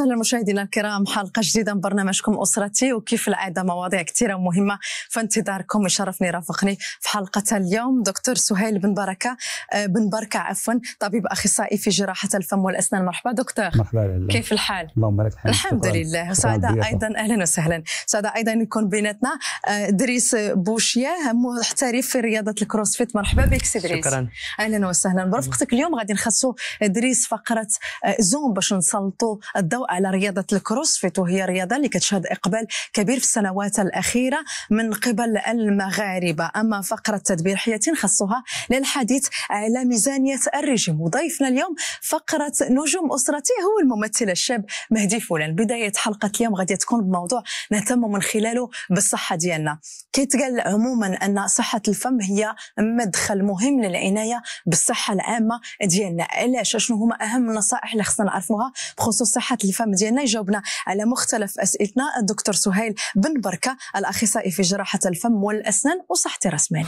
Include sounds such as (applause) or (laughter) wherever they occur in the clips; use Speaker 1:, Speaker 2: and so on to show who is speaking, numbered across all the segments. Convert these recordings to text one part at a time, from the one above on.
Speaker 1: وسهلا مشاهدينا الكرام حلقه جديده من برنامجكم اسرتي وكيف العاده مواضيع كثيره مهمه انتظاركم يشرفني يرافقني في حلقه اليوم دكتور سهيل بن بركه آه، بن بركه عفوا طبيب اخصائي في جراحه الفم والاسنان مرحبا دكتور مرحبا لله. كيف الحال
Speaker 2: اللهم لك الحمد الحمد لله سعداء ايضا
Speaker 1: اهلا وسهلا سعداء ايضا يكون بيناتنا آه، دريس بوشيه محترف في رياضه الكروسفيت مرحبا بك سي دريس شكرا اهلا وسهلا برفقتك اليوم غادي نخصو دريس فقره آه، زوم باش نسلطوا الضوء على رياضة الكروسفيت وهي رياضة اللي كتشهد إقبال كبير في السنوات الأخيرة من قبل المغاربة أما فقرة تدبير حياتي نخصها للحديث على ميزانية الرجيم وضيفنا اليوم فقرة نجوم أسرتي هو الممثل الشاب مهدي فلان بداية حلقة اليوم غادي تكون بموضوع نهتم من خلاله بالصحة ديالنا كيتقال عموما أن صحة الفم هي مدخل مهم للعناية بالصحة العامة ديالنا علاش شنو هما أهم النصائح اللي خصنا نعرفوها بخصوص صحة الفم الفم ديالنا يجاوبنا على مختلف اسئلتنا الدكتور سهيل بن بركه الاخصائي في جراحه الفم والاسنان وصحه راس مالي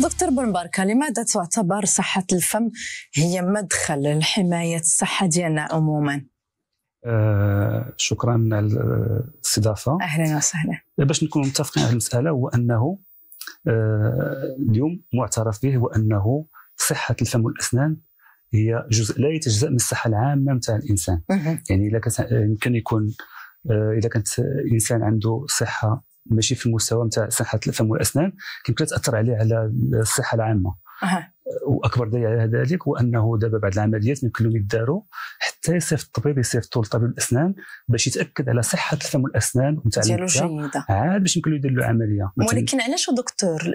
Speaker 1: دكتور بن بركه لماذا تعتبر صحه الفم هي مدخل لحمايه الصحه ديالنا عموما؟
Speaker 2: آه شكرا على الاستضافه اهلا وسهلا باش نكون متفقين على المساله هو انه آه، اليوم معترف به هو انه صحه الفم والاسنان هي جزء لا يتجزا من الصحه العامه نتاع الانسان يعني اذا آه، يمكن يكون اذا آه، كانت الانسان عنده صحه ماشي في المستوى نتاع صحه الفم والاسنان يمكن تاثر عليه على الصحه العامه واكبر دليل على ذلك هو انه دابا بعد العمليات من كلهم يداروا حتى يصيفط الطبيب يصيفطوا لطبيب الاسنان باش يتاكد على صحه الفم والاسنان ومتعلمتها عاد باش يمكن يدير له عمليه ولكن
Speaker 1: علاش دكتور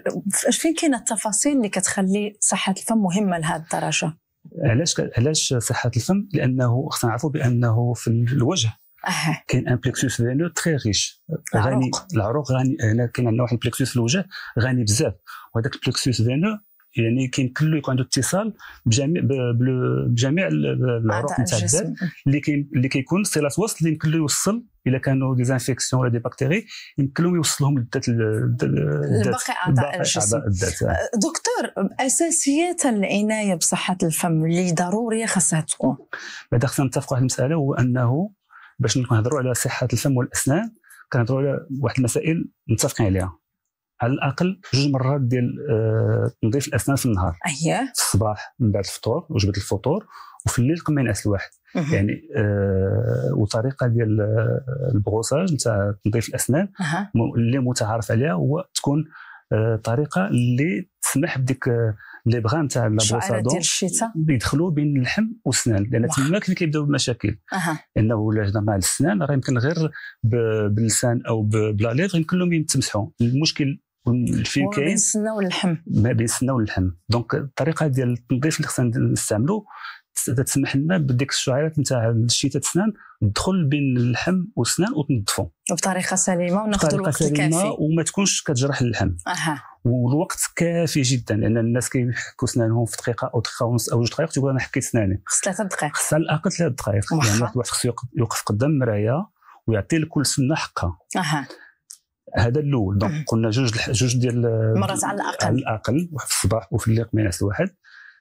Speaker 1: فين كاين التفاصيل اللي كتخلي صحه الفم مهمه لهذه
Speaker 2: الدرجه علاش علاش صحه الفم لانه خصنا نعرفوا بانه في الوجه أه. كاين ان بليكسوس فينو تري ريش غني العروق غني هنا كاين عندنا واحد البليكسوس في الوجه غني بزاف وهذاك البليكسوس فينو يعني كيمكن له يكون عنده اتصال بجميع بجميع العروق نتاع الذات اللي كي اللي كيكون صله وصل اللي يمكن له يوصل الا كانوا ديزانفيكسيون ولا دي بكتيري يمكن لهم يوصلهم للذات لباقي اعضاء الجسم آه.
Speaker 1: دكتور اساسيات العنايه بصحه الفم اللي ضروريه خاصها تكون
Speaker 2: بعدا خصنا نتفقوا على المساله هو انه باش نهضروا على صحه الفم والاسنان كنهضروا على واحد المسائل متفقين عليها على الاقل جوج مرات ديال تنظيف آه، الاسنان في النهار اييه في الصباح من بعد الفطور وجبه الفطور وفي الليل قبل ما ينعس الواحد يعني آه وطريقه ديال آه، البغوساج نتاع تنظيف الاسنان اللي متعارف عليها هو تكون آه طريقه اللي تسمح بديك آه، لي بغا نتاع لابوسادو يدخلوا بين اللحم والسنان لان تما كيف كيبداو بالمشاكل أه. لانه ولا مع السنان راه يمكن غير باللسان او بلا ليغ يمكن لهم يتمسحوا المشكل في كاين بين السنه واللحم ما بين السنه واللحم دونك الطريقه ديال التنظيف اللي خصنا نستعملو تسمح لنا بديك الشعيرات نتاع الشتاء السنان تدخل بين اللحم والسنان وتنظفو
Speaker 1: وبطريقة سليمه وناخذ الوقت الكافي
Speaker 2: وما تكونش كتجرح اللحم اها والوقت كافي جدا لان الناس كيحكوا سنانهم في دقيقه او دقيقه ونص او جوج دقائق تقول انا حكيت سناني خص ثلاث دقائق خص على الاقل ثلاث دقائق يعني الواحد خصو يوقف قدام المرايه ويعطي لكل سنه حقها اها هذا الاول دونك قلنا جوج جوج ديال مرات على الاقل على الاقل واحد في الصباح وفي الليل قبل ينعس الواحد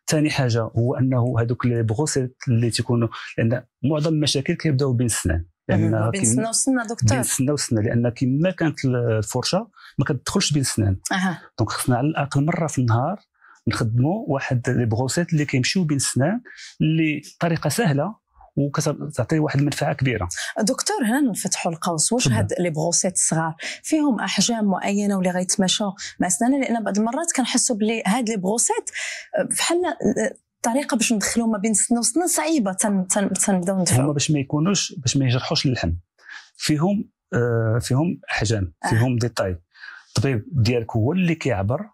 Speaker 2: ثاني حاجه هو انه هذوك لي بروسيت اللي تيكونوا لان معظم المشاكل كيبداو بين السنان لان بين السنه والسنه دكتور بين السنه والسنه لان كما كانت الفرشه ما كتدخلش بين السنان أه. دونك خصنا على الاقل مره في النهار نخدموا واحد لي بروسيت اللي كيمشيو بين السنان اللي طريقه سهله وكتعطي واحد المنفعه كبيره
Speaker 1: دكتور هنا نفتحوا القوس واش هاد لي بروسيت الصغار فيهم احجام معينه ولا غيتمشوا مع اسناننا لان بعض المرات كنحسوا بلي هاد لي بروسيت آه، بحال الطريقه آه، باش ندخلو ما بين سنه وسنه صعيبه تنبداو ندخلو
Speaker 2: هما باش ما يكونوش باش ما يجرحوش اللحم فيهم آه، فيهم احجام فيهم آه. ديتاي الطبيب ديالك هو اللي كيعبر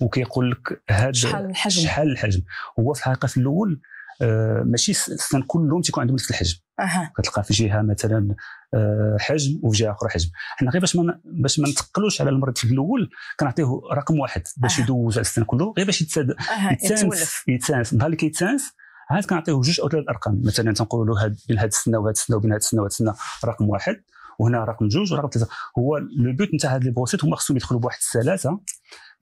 Speaker 2: وكيقول لك هذا شحال الحجم شحال الحجم هو في الحقيقه في الاول آه، ماشي السنان كلهم تيكون عندهم نفس الحجم أه. كتلقى في جهه مثلا آه، حجم وفي جهه اخرى حجم حنا غير باش ما باش ما نتقلوش على المريض في الاول كنعطيه رقم واحد باش أه. يدوز على السنان كله غير باش يتساد يتسانس يتسانس نهار اللي كيتسانس عاد كنعطيه جوج او ثلاث ارقام مثلا تنقول له هاد بين هاد السنه وهاد السنه وبين هاد السنه وهاد السنه رقم واحد وهنا رقم جوج ورقم ثلاثه هو لو بوت نتاع هاد لي بروسيت هما خصهم يدخلوا بواحد الثلاثه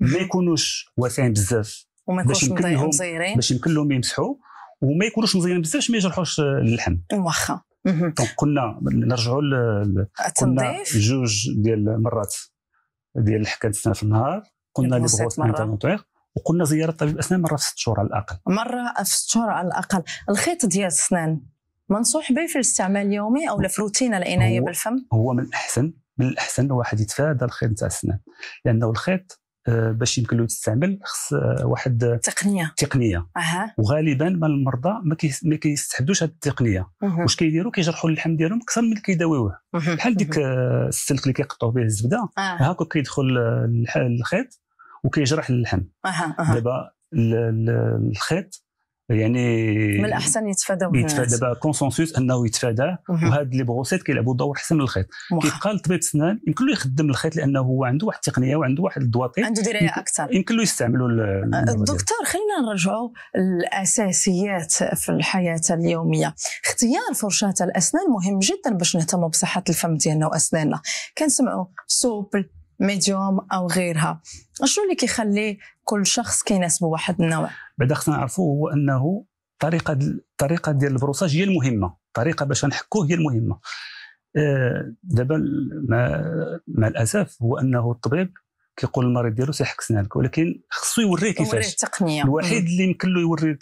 Speaker 2: ما يكونوش واسعين بزاف وما يكونوش مضيعين باش يمكن لهم يمسحوا وما يكونوش مزيانين بزاف باش ما يجرحوش اللحم واخا دونك قلنا نرجعوا للتنظيف جوج ديال المرات ديال السنه في النهار قلنا لي بغوث وقلنا زياره طبيب اسنان مره في ست شهور على الاقل
Speaker 1: مره في ست شهور على الاقل الخيط ديال السنان منصوح به في الاستعمال اليومي او في روتين العنايه بالفم
Speaker 2: هو من الاحسن من الاحسن الواحد يتفادى الخيط تاع السنان لانه الخيط آه، باش يمكن له يستعمل خص آه، واحد تقنيه تقنيه أه. وغالبا ما المرضى ما كيستحدوش هذه التقنيه أه. واش كيديروا كيجرحوا اللحم ديالهم اكثر من اللي كيداويوه بحال ديك آه، السلك اللي كيقطعوا به الزبده هاكا كيدخل الخيط وكيجرح اللحم دابا الخيط يعني من الاحسن
Speaker 1: يتفادى يتفادى
Speaker 2: بقى كونسنسوس انه يتفادى وهاد لي بروسيت كيلعبوا دور احسن من الخيط كيبقى طبيب اسنان يمكن له يخدم الخيط لانه هو عنده واحد التقنيه وعنده واحد الدواطي عنده درايه اكثر يمكن له يستعملوا الدكتور
Speaker 1: أه، خلينا نرجعوا الاساسيات في الحياه اليوميه اختيار فرشاه الاسنان مهم جدا باش نهتموا بصحه الفم ديالنا واسناننا كنسمعوا سوبل ميديوم او غيرها شنو اللي كيخلي كل شخص كيناسبه واحد النوع
Speaker 2: بعدا خصنا نعرفوا هو انه طريقه الطريقه ديال البروساج هي المهمه الطريقه باش نحكوه هي المهمه آه، دابا مع, مع الاسف هو انه الطبيب كيقول للمريض ديالو سيحك سنانك ولكن خصو يوريه كيفاش التقنيه الوحيد اللي يمكن له يوري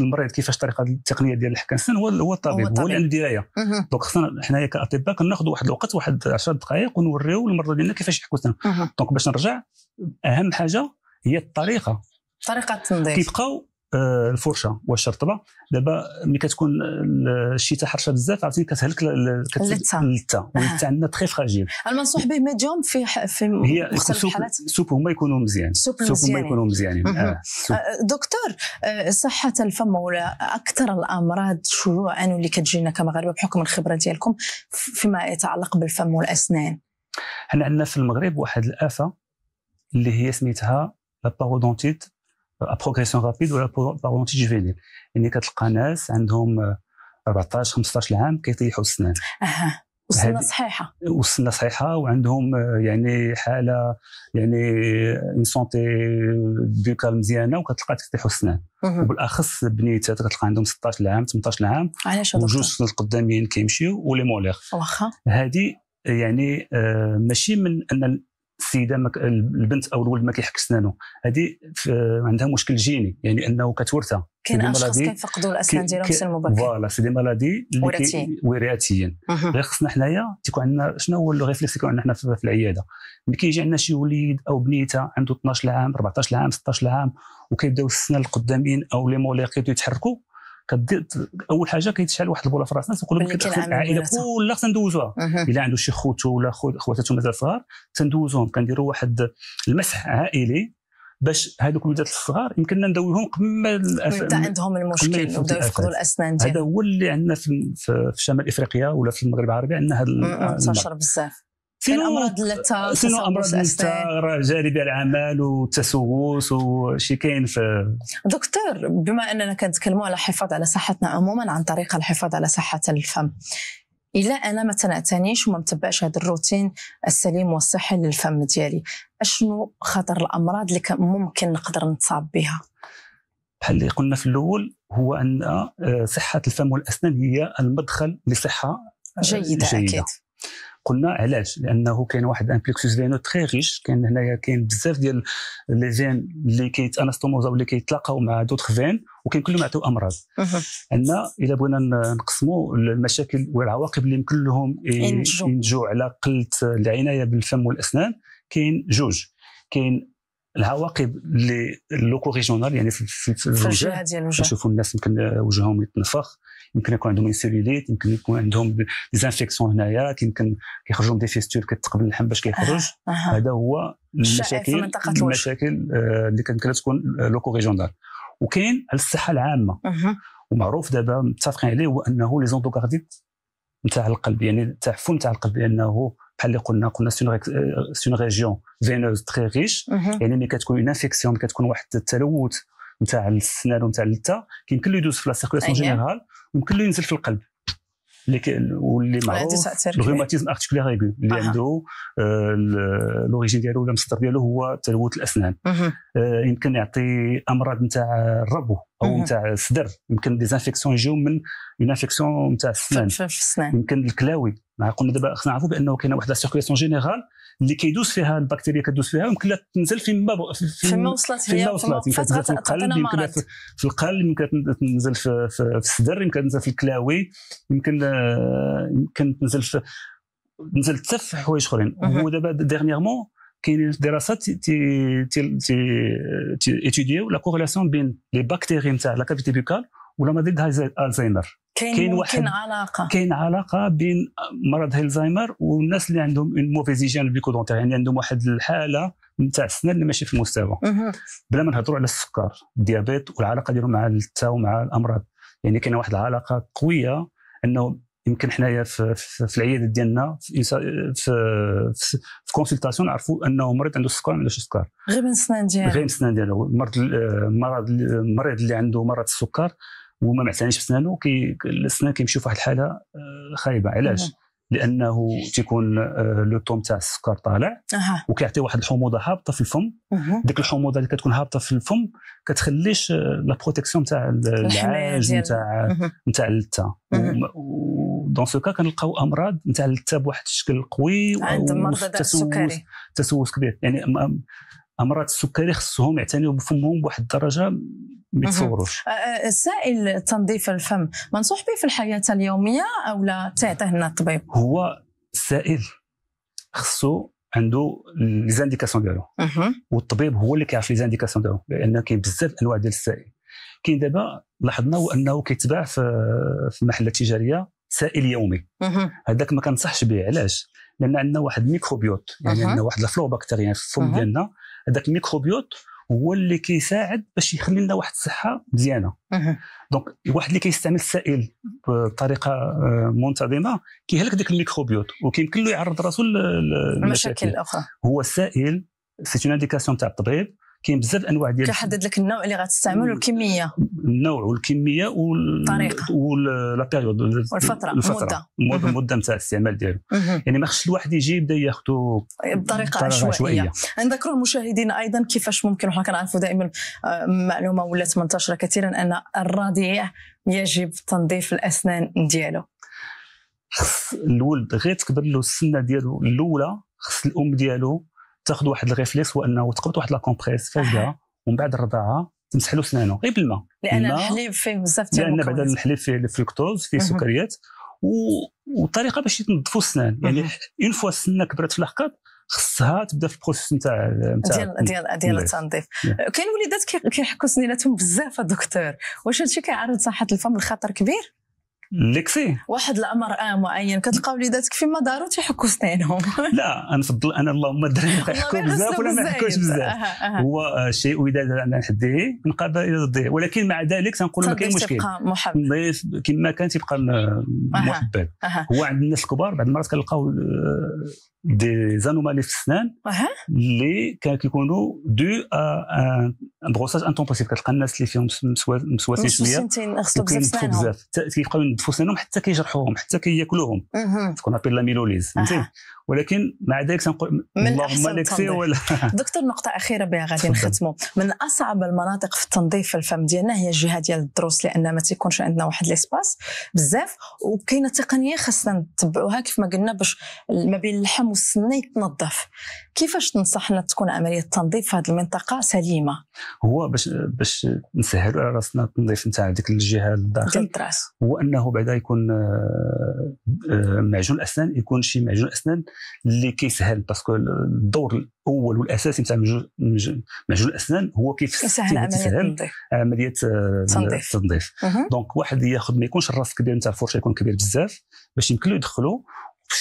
Speaker 2: المريض كيفاش الطريقه التقنيه ديال الحكم السن هو هو الطبيب هو اللي عنده الدرايه دونك خصنا حنايا كاطباء كناخذ واحد الوقت واحد 10 دقائق ونوريو المرضى ديالنا كيفاش يحكوا سنانهم دونك باش نرجع اهم حاجه هي الطريقه
Speaker 1: طريقه التنظيف كيبقاو
Speaker 2: آه، الفرشه واش رطبه دابا ملي كتكون الشتاء حرشه بزاف عرفتي كتهلك اللثه اللثه واللثه عندنا تخي فراجيل
Speaker 1: المنصوح به ميديوم في ح... في هي سوب
Speaker 2: سوب هما يكونوا مزيان سوب هما يكونوا مزيانين آه،,
Speaker 1: آه دكتور آه، صحه الفم ولا اكثر الامراض شيوعا واللي كتجينا كمغاربه بحكم الخبره ديالكم فيما يتعلق بالفم والاسنان
Speaker 2: حنا عندنا في المغرب واحد الافه اللي هي سميتها لا باروdontite ابروغريسيون رابيد ولا باروdontite جوفينيل يعني كتلقى ناس عندهم 14 15 عام كيطيحوا السنان
Speaker 1: اها والسنه صحيحه
Speaker 2: والسنه صحيحه وعندهم آه، يعني حاله يعني اون سونتي بيوكال مزيانه وكتلقى تطيحوا السنان وبالاخص بنيتات كتلقى عندهم 16 عام 18 عام علاش وجوج سنين القداميين كيمشيو ولي مولير واخا هذه يعني آه، ماشي من ان السيده مك... البنت او الولد ما كيحك سنانه هذه عندها مشكل جيني يعني انه كتورثها كاين اشخاص كيفقدوا
Speaker 1: الاسنان ديالهم في المبكر
Speaker 2: فوالا سي دي مالادي اللي وراثيا غير خصنا حنايا تيكون عندنا شنو هو الريفلكس اللي عندنا في العياده ملي كيجي عندنا شي وليد او بنيته عنده 12 عام 14 عام 16 عام وكيبداو السنان القدامين او لي موليقيتو يتحركوا كدير اول حاجه كيتشعل واحد البوله في راسنا تنقول لك العائله كلها تندوزوها الا عنده شي خوته ولا خواتاته مازال صغار تندوزوهم كنديروا واحد المسح عائلي باش هذوك الوداد الصغار يمكننا ندويهم قبل ما يبدا عندهم المشكل يبداو يفقدوا الاسنان ديالهم هذا هو اللي عندنا في, في شمال افريقيا ولا في المغرب العربي عندنا هذا منتشر
Speaker 1: بزاف سينو امراض اللثه سينو امراض اللثه
Speaker 2: راه جانب العمل والتسوس وشي كاين في
Speaker 1: دكتور بما اننا كنتكلموا على الحفاظ على صحتنا عموما عن طريق الحفاظ على صحه الفم الا انا ما تنعتنيش وما متبعش هذا الروتين السليم والصحي للفم ديالي اشنو خطر الامراض اللي ممكن نقدر نتصاب بها
Speaker 2: بحال اللي قلنا في الاول هو ان آه، صحه الفم والاسنان هي المدخل لصحه آه، جيده, جيدة. اكيد قلنا علاش لانه كاين واحد ان بلكسوس فينو تري ريش كاين هنايا كاين بزاف ديال لي فين اللي اناستوموزا واللي كيتلاقاو مع دوتر فين وكاين كلهم يعطيو امراض عندنا الا بغينا نقسموا المشاكل والعواقب اللي يمكن لهم ينجو على قله العنايه بالفم والاسنان كاين جوج كاين العواقب اللي لوكو ريجونال يعني في, في, في الوجه نشوفوا الناس يمكن وجههم يتنفخ يمكن يكون عندهم انسوليليت يمكن يكون عندهم ديزانفيكسيون هنايا يمكن كيخرجوا من دي فيستول كتقبل اللحم باش كيخرج آه. هذا هو المشاكل المشاكل آه، اللي كانت تكون لوكو ريجيونال وكاين على الصحه العامه ومعروف دابا متفقين عليه هو انه لي زوندوكارديت نتاع القلب يعني التعفن نتاع القلب لانه بحال اللي قلنا قلنا سون ريجيون فينوز تري ريش يعني ملي كتكون اون انفيكسيون كتكون واحد التلوث نتاع السنان ونتاع اللثه كيمكن له يدوز في لا سيركولاسيون جينيرال ممكن له ينزل في القلب اللي واللي معروف الروماتيزم ارتيكولير ايغو اللي آه. عنده آه لوريجين ديالو ولا المصدر ديالو هو تلوث الاسنان آه يمكن يعطي امراض نتاع الربو او نتاع الصدر يمكن ديزانفيكسيون يجيو من اون انفيكسيون نتاع السنان يمكن الكلاوي قلنا دابا خصنا نعرفوا بانه كاينه واحد لا سيركيلاسيون جينيرال اللي كيدوز فيها البكتيريا كدوز فيها يمكن لها تنزل فيما فيما وصلت فيما وصلت يمكن تنزل في القلب يمكن في القلب يمكن تنزل في, في الصدر يمكن تنزل في الكلاوي يمكن يمكن تنزل في تنزل حتى في حوايج اخرين ودابا ديرنييرمون كاين دراسات تي تي تي لا كوريلاسيون بين لي بكتيري نتاع لا كافيتي بيكال ولا مريض الزهايمر كاين كاين واحد علاقه كاين علاقه بين مرض هيلزايمر والناس اللي عندهم اون موفيزي جان بيكودونتير يعني عندهم واحد الحاله نتاع السنان اللي ماشي في المستوى بلا ما نهضروا على السكر الديابيت والعلاقه ديالهم مع التا ومع الامراض يعني كاينه واحد العلاقه قويه انه يمكن حنايا في, في العياده ديالنا في في في, في كونسلتاسيون نعرفوا انه مريض عنده السكر ما عندوش السكر غير
Speaker 1: من السنان ديالو غير من
Speaker 2: السنان ديالو المرض المرض المريض اللي عنده مرض السكر وما معتنيش بسنانه كي السنان كيمشيو فواحد الحاله آه، خايبه علاش؟ لانه تيكون آه، لو طوم تاع السكر طالع وكيعطي واحد الحموضه هابطه في الفم ديك الحموضه اللي كتكون هابطه في الفم كتخليش آه، لا بروتيكسيون تاع العاج نتاع نتاع اللثه ودون سو كا كنلقاو امراض نتاع اللثه بواحد الشكل قوي عند مرضى السكري تسوس كبير يعني امراض السكري خصهم يعتنيوا بفمهم بواحد الدرجه بيتصوروش
Speaker 1: سائل تنظيف الفم منصوح به في الحياه اليوميه او لا تعطيه لنا الطبيب
Speaker 2: هو السائل خصو عنده لي زانديكاسيون ديالو والطبيب هو اللي كيعرف لي زانديكاسيون ديالو لان كاين بزاف انواع ديال السائل كاين دابا لاحظنا انه كيتباع في المحلات التجاريه سائل يومي هذاك ما كنصحش به علاش لان عندنا واحد الميكروبيوت يعني عندنا واحد الفلور بكتيريان في الفم ديالنا هذاك الميكروبيوت هو اللي كيساعد باش يخلي لنا واحد الصحه مزيانه دونك الواحد اللي كيستعمل السائل بطريقه آه، منتظمه كيهلك ديك الميكروبيوت وكيمكن له يعرض راسو للمشاكل الاخرى هو السائل سيت اون انديكاسيون تاع الطبيب كاين بزاف انواع ديال
Speaker 1: كيحدد لك النوع اللي غتستعمل والكميه
Speaker 2: النوع والكميه والطريقه ولا بيريود والفتره الفتره المده المده نتاع الاستعمال ديالو يعني ما خصش الواحد يجي يبدا ياخذو بطريقه عشوائيه
Speaker 1: نذكروا المشاهدين ايضا كيفاش ممكن وحنا كنعرفوا دائما آه، معلومه ولات منتشره كثيرا ان الرضيع يجب تنظيف الاسنان ديالو
Speaker 2: خص الولد غير تكبر له السنه ديالو الاولى خص الام ديالو تاخذ واحد الريفليكس هو انه تقبط واحد لا كومبريس فازها ومن بعد الرضاعه تمسح له سنانه غير بالماء لان الحليب
Speaker 1: فيه بزاف ديال لان بعد الحليب
Speaker 2: فيه الفركتوز فيه و... والطريقه باش يتنظفوا السنان يعني اون فوا السنه كبرت في الحقاب خصها تبدا في البروسيس نتاع ديال ديال ديال التنظيف كاين وليدات كيحكوا سنيناتهم بزاف الدكتور واش
Speaker 1: هادشي كيعرض صحه الفم لخطر كبير ليكسي واحد الامر اه معين كتلقى وليداتك فيما داروا تيحكوا سنينهم (laughs)
Speaker 2: لا انا نفضل انا اللهم الدراري يبقى يحكوا بزاف ولا ما يحكوش بزاف هو آه، شيء وداد زاد عن حده من قبل الى ضده ولكن مع ذلك تنقول ما كاين مشكل نضيف كما كان تيبقى محبب هو عند الناس الكبار بعض المرات كنلقاو آه، دي زانومالي في السنان اللي كيكونوا دو ان بروساج انتومبوسيبل كتلقى الناس اللي فيهم مسواسين شويه خصو بزاف كيبقاو ينضفوا سنانهم حتى كيجرحوهم حتى كياكلوهم تكون ابيل لاميلوليز فهمتي ولكن مع ذلك سنقول اللهم لك فيه ولا (laughs) دكتور
Speaker 1: نقطة أخيرة بها غادي نختموا من أصعب المناطق في التنظيف الفم ديالنا هي الجهة ديال الدروس لأن ما تيكونش عندنا واحد ليسباس بزاف وكاينة تقنية خاصنا نتبعوها كيف ما قلنا باش ما بين اللحم والسنة يتنظف كيفاش تنصحنا تكون عمليه التنظيف في هذه المنطقه سليمه
Speaker 2: هو باش باش نسهلوا على راسنا التنظيف نتاع ديك الجهه الداخل هو انه بعدا يكون آه، آه، معجون الاسنان يكون شي معجون اسنان اللي كيسهل باسكو الدور الاول والاساسي نتاع معجون الاسنان هو كيف كيسهل عمليه التنظيف آه، التنظيف دونك واحد ياخذ ما يكونش الراس كبير نتاع الفرشه يكون كبير بزاف باش يمكن له يدخلوا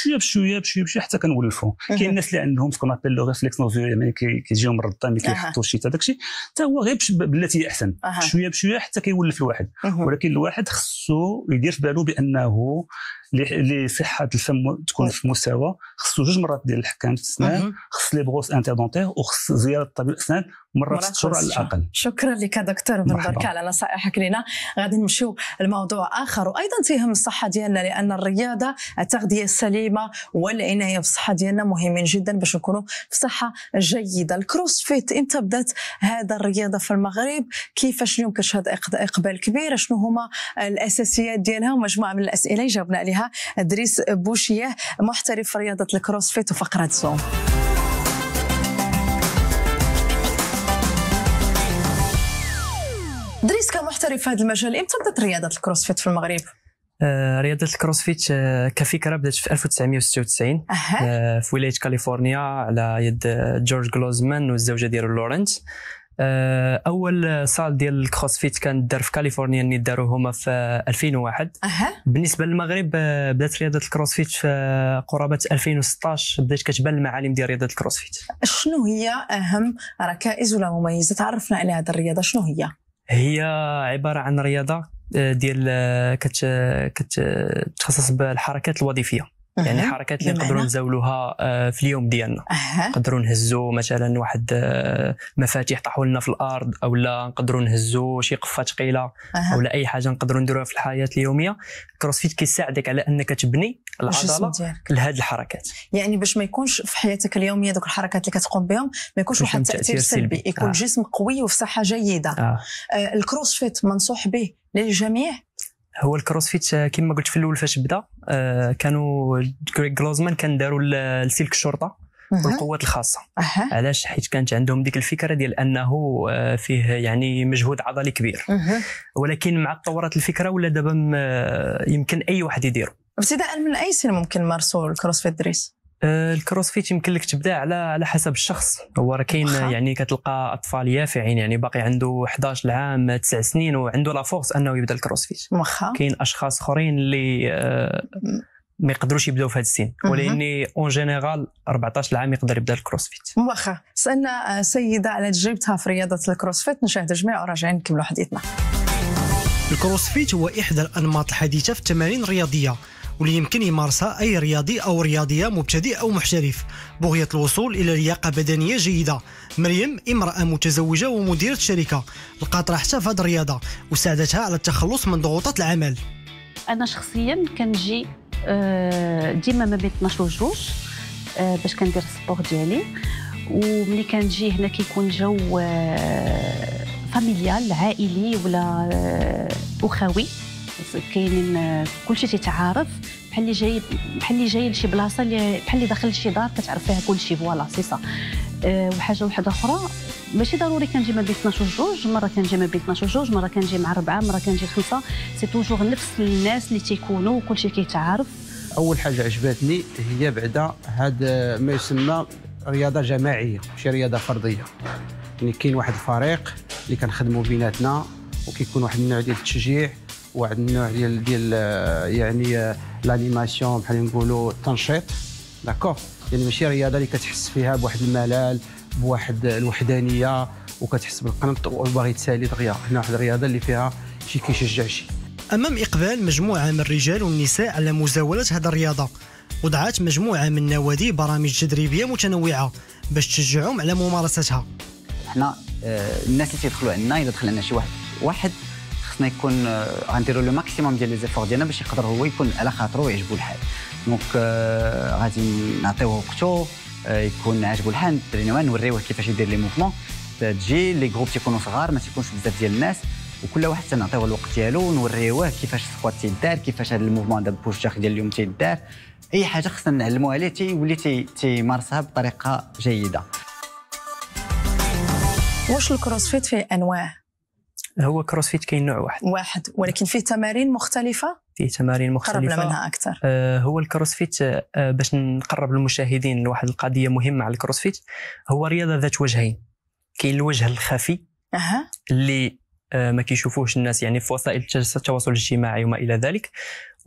Speaker 2: شويه بشويه بشويه بشويه حتى كنولفوا كاين الناس اللي عندهم سكون ابيل لو ريفليكس نوفيو يعني كيجيهم من الرضا ملي كيحطوا شي هذاك الشيء حتى هو غير بالتي احسن شويه بشويه حتى كيولف الواحد ولكن الواحد خصو يدير في بالو بانه لصحه الفم تكون في مستوى خصو جوج مرات ديال الحكام في السنان خص لي بغوس انتردونتير وخص زياره طبيب الاسنان مره في الشهر شهور على الاقل
Speaker 1: شكرا لك دكتور بن بركه على نصائحك لنا غادي نمشيو لموضوع اخر وايضا تيهم الصحه ديالنا لان الرياضه التغذيه السليمه والعنايه بالصحه ديالنا مهمين جدا باش نكونوا في صحه جيده الكروسفيت امتى بدات هذا الرياضه في المغرب كيفاش اليوم كتشهد اقبال كبير شنو هما الاساسيات ديالها ومجموعه من الاسئله جاوبنا عليها فيها ادريس بوشيه محترف رياضه الكروسفيت وفقره زوم دريس كمحترف في هذا المجال امتى بدات رياضه الكروسفيت في المغرب؟
Speaker 3: آه، رياضه الكروسفيت آه، كفكره بدات في 1996 أه. في ولايه كاليفورنيا على يد جورج جلوزمان والزوجه ديالو لورنت آه، اول سال ديال الكروسفيت كان دار في كاليفورنيا اللي داروا هما في 2001 أه. بالنسبه للمغرب آه، بدات رياضه الكروسفيت في قرابه 2016 بدات كتبان المعالم ديال رياضه الكروسفيت
Speaker 1: شنو هي اهم ركائز ولا مميزات عرفنا على هذه الرياضه شنو هي
Speaker 3: هي عباره عن رياضه آه، ديال كتخصص بالحركات الوظيفيه يعني حركات اللي نقدروا نزاولوها آه، في اليوم ديالنا نقدروا نهزوا مثلا واحد آه، مفاتيح طاحوا لنا في الارض او لا نقدروا نهزوا شي قفه ثقيله او لا اي حاجه نقدروا نديروها في الحياه اليوميه الكروسفيت كيساعدك على انك تبني العضله لهذه الحركات
Speaker 1: يعني باش ما يكونش في حياتك اليوميه ذوك الحركات اللي كتقوم بهم ما يكونش واحد التاثير سلبي يكون آه. جسم قوي وفي صحه جيده آه. آه الكروسفيت منصوح به للجميع
Speaker 3: هو الكروسفيت آه، كما قلت في الاول فاش بدا آه، كانوا كريك جلوزمان كان داروا لسلك الشرطه والقوات الخاصه أه. علاش حيت كانت عندهم ديك الفكره ديال انه آه، فيه يعني مجهود عضلي كبير أه. ولكن مع تطورات الفكره ولا دابا يمكن اي واحد يديره ابتداء من اي سن ممكن مارسوا الكروسفيت دريس آه، الكروسفيت يمكن لك تبدا على على حسب الشخص هو راه كاين يعني كتلقى اطفال يافعين يعني باقي عنده 11 عام 9 سنين وعنده لا فورس انه يبدا الكروسفيت واخا كاين اشخاص اخرين اللي آه، ما يقدروش يبداو في هذا السن ولاني اون جينيرال 14 عام يقدر يبدا الكروسفيت واخا
Speaker 1: سالنا آه، سيده على تجربتها في رياضه الكروسفيت نشاهد جميع وراجعين نكملوا حديثنا
Speaker 3: الكروسفيت هو احدى الانماط الحديثه في التمارين الرياضيه واللي يمكن يمارسها أي رياضي أو رياضية مبتدئ أو محترف بغية الوصول إلى لياقة بدنية جيدة مريم امرأة متزوجة ومديرة شركة لقات راحتها في هذه الرياضة وساعدتها على التخلص من ضغوطات العمل
Speaker 1: أنا شخصيا كنجي آه، ديما ما بين 12 و 2 باش كندير السبور ديالي وملي كنجي هنا كيكون جو فاميليال آه، عائلي ولا آه، اخوي كاينين آه، كلشي تيتعارف بحال اللي جاي بحال اللي جاي لشي بلاصه اللي بحال اللي داخل لشي دار كتعرف فيها كلشي فوالا سي سا آه، وحاجه وحده
Speaker 4: اخرى ماشي ضروري كنجي ما بين 12 وجوج مره كنجي ما بين 12 وجوج مره كنجي مع اربعه مره كنجي
Speaker 1: خمسه سي توجور نفس الناس اللي تيكونوا وكلشي كيتعارف
Speaker 3: اول حاجه عجبتني
Speaker 5: هي بعدا هاد آه، ما يسمى رياضه جماعيه ماشي رياضه فرديه يعني كاين واحد الفريق اللي كنخدموا بيناتنا وكيكون واحد النوع ديال التشجيع واحد النوع ديال ديال آه، يعني لانيماسيون آه، بحال نقولوا التنشيط داكور يعني ماشي رياضه اللي كتحس فيها بواحد الملل بواحد الوحدانيه وكتحس بالقنط وباغي تسالي دغيا هنا واحد الرياضه اللي فيها شي كيشجع شي
Speaker 3: امام اقبال مجموعه من الرجال والنساء على مزاوله هذه الرياضه وضعت مجموعه من النوادي برامج تدريبيه متنوعه باش تشجعهم على ممارستها
Speaker 6: حنا آه، الناس اللي تيدخلوا عندنا اذا دخل عندنا شي واحد واحد خصنا يكون آه، غنديروا لو ماكسيموم ديال لي زيفور ديالنا باش يقدر هو يكون على خاطرو ويعجبو الحال دونك آه، غادي نعطيوه وقته آه، يكون عاجبو الحال الدرينوان نوريوه كيفاش يدير لي موفمون تجي لي جروب تيكونوا صغار ما تيكونش بزاف ديال الناس وكل واحد تنعطيوه الوقت ديالو ونوريوه كيفاش السكوات تيدار كيفاش هذا الموفمون هذا البوش ديال اليوم تيدار اي حاجه
Speaker 3: خصنا نعلموها عليه تيولي تيمارسها بطريقه جيده
Speaker 1: واش الكروسفيت فيه انواع
Speaker 3: هو كروسفيت كاين نوع واحد
Speaker 1: واحد ولكن فيه تمارين مختلفه
Speaker 3: فيه تمارين مختلفه قربنا منها اكثر آه هو الكروسفيت آه باش نقرب المشاهدين لواحد القضيه مهمه على الكروسفيت هو رياضه ذات وجهين كاين الوجه الخفي أه. اللي آه ما كيشوفوش الناس يعني في وسائل التواصل الاجتماعي وما الى ذلك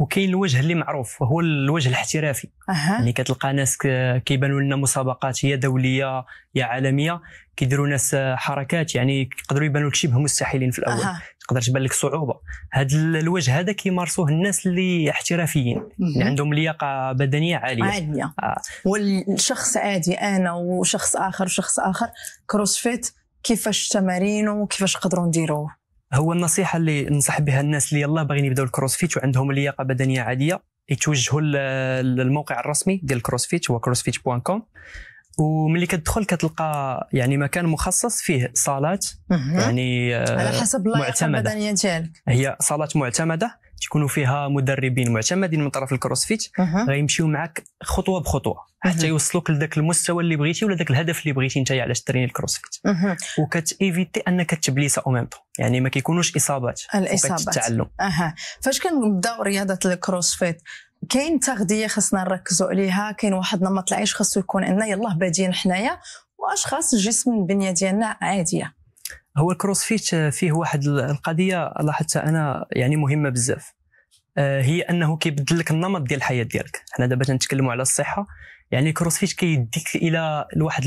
Speaker 3: وكاين الوجه اللي معروف وهو الوجه الاحترافي أه. يعني كتلقى ناس كيبانوا لنا مسابقات يا دوليه يا عالميه كيديروا ناس حركات يعني يقدروا يبانوا لك شبه مستحيلين في الاول أه. تقدر تبان لك صعوبه هذا الوجه هذا كيمارسوه الناس اللي احترافيين اللي يعني عندهم لياقه بدنيه عاليه عاليه آه.
Speaker 1: والشخص عادي انا وشخص اخر وشخص اخر كروسفيت كيفاش تمارينه وكيفاش نقدروا نديروه
Speaker 3: هو النصيحه اللي ننصح بها الناس اللي يلاه باغيين يبداو الكروسفيت وعندهم لياقه بدنيه عاديه يتوجهوا للموقع الرسمي ديال الكروسفيت هو كوم وملي كتدخل كتلقى يعني مكان مخصص فيه صالات يعني على حسب اللياقه البدنيه ديالك هي صالات معتمده تكونوا فيها مدربين معتمدين من طرف الكروسفيت غيمشيو معك خطوه بخطوه حتى يوصلوك لذاك المستوى اللي بغيتي ولا ذاك الهدف اللي بغيتي انت علاش تريني الكروسفيت وكتيفيتي انك تبليسا او ميم يعني ما كيكونوش اصابات الاصابات التعلم
Speaker 1: اها فاش كنبداو رياضه الكروسفيت كاين تغذيه خصنا نركزوا عليها كاين واحد نمط العيش خصو يكون عندنا يلاه بادين حنايا واشخاص الجسم البنيه ديالنا عاديه
Speaker 3: هو الكروسفيت آه، فيه واحد القضيه لاحظتها انا يعني مهمه بزاف آه، هي انه كيبدل لك النمط ديال الحياه ديالك حنا دابا تنتكلموا على الصحه يعني الكروسفيت كيديك الى لواحد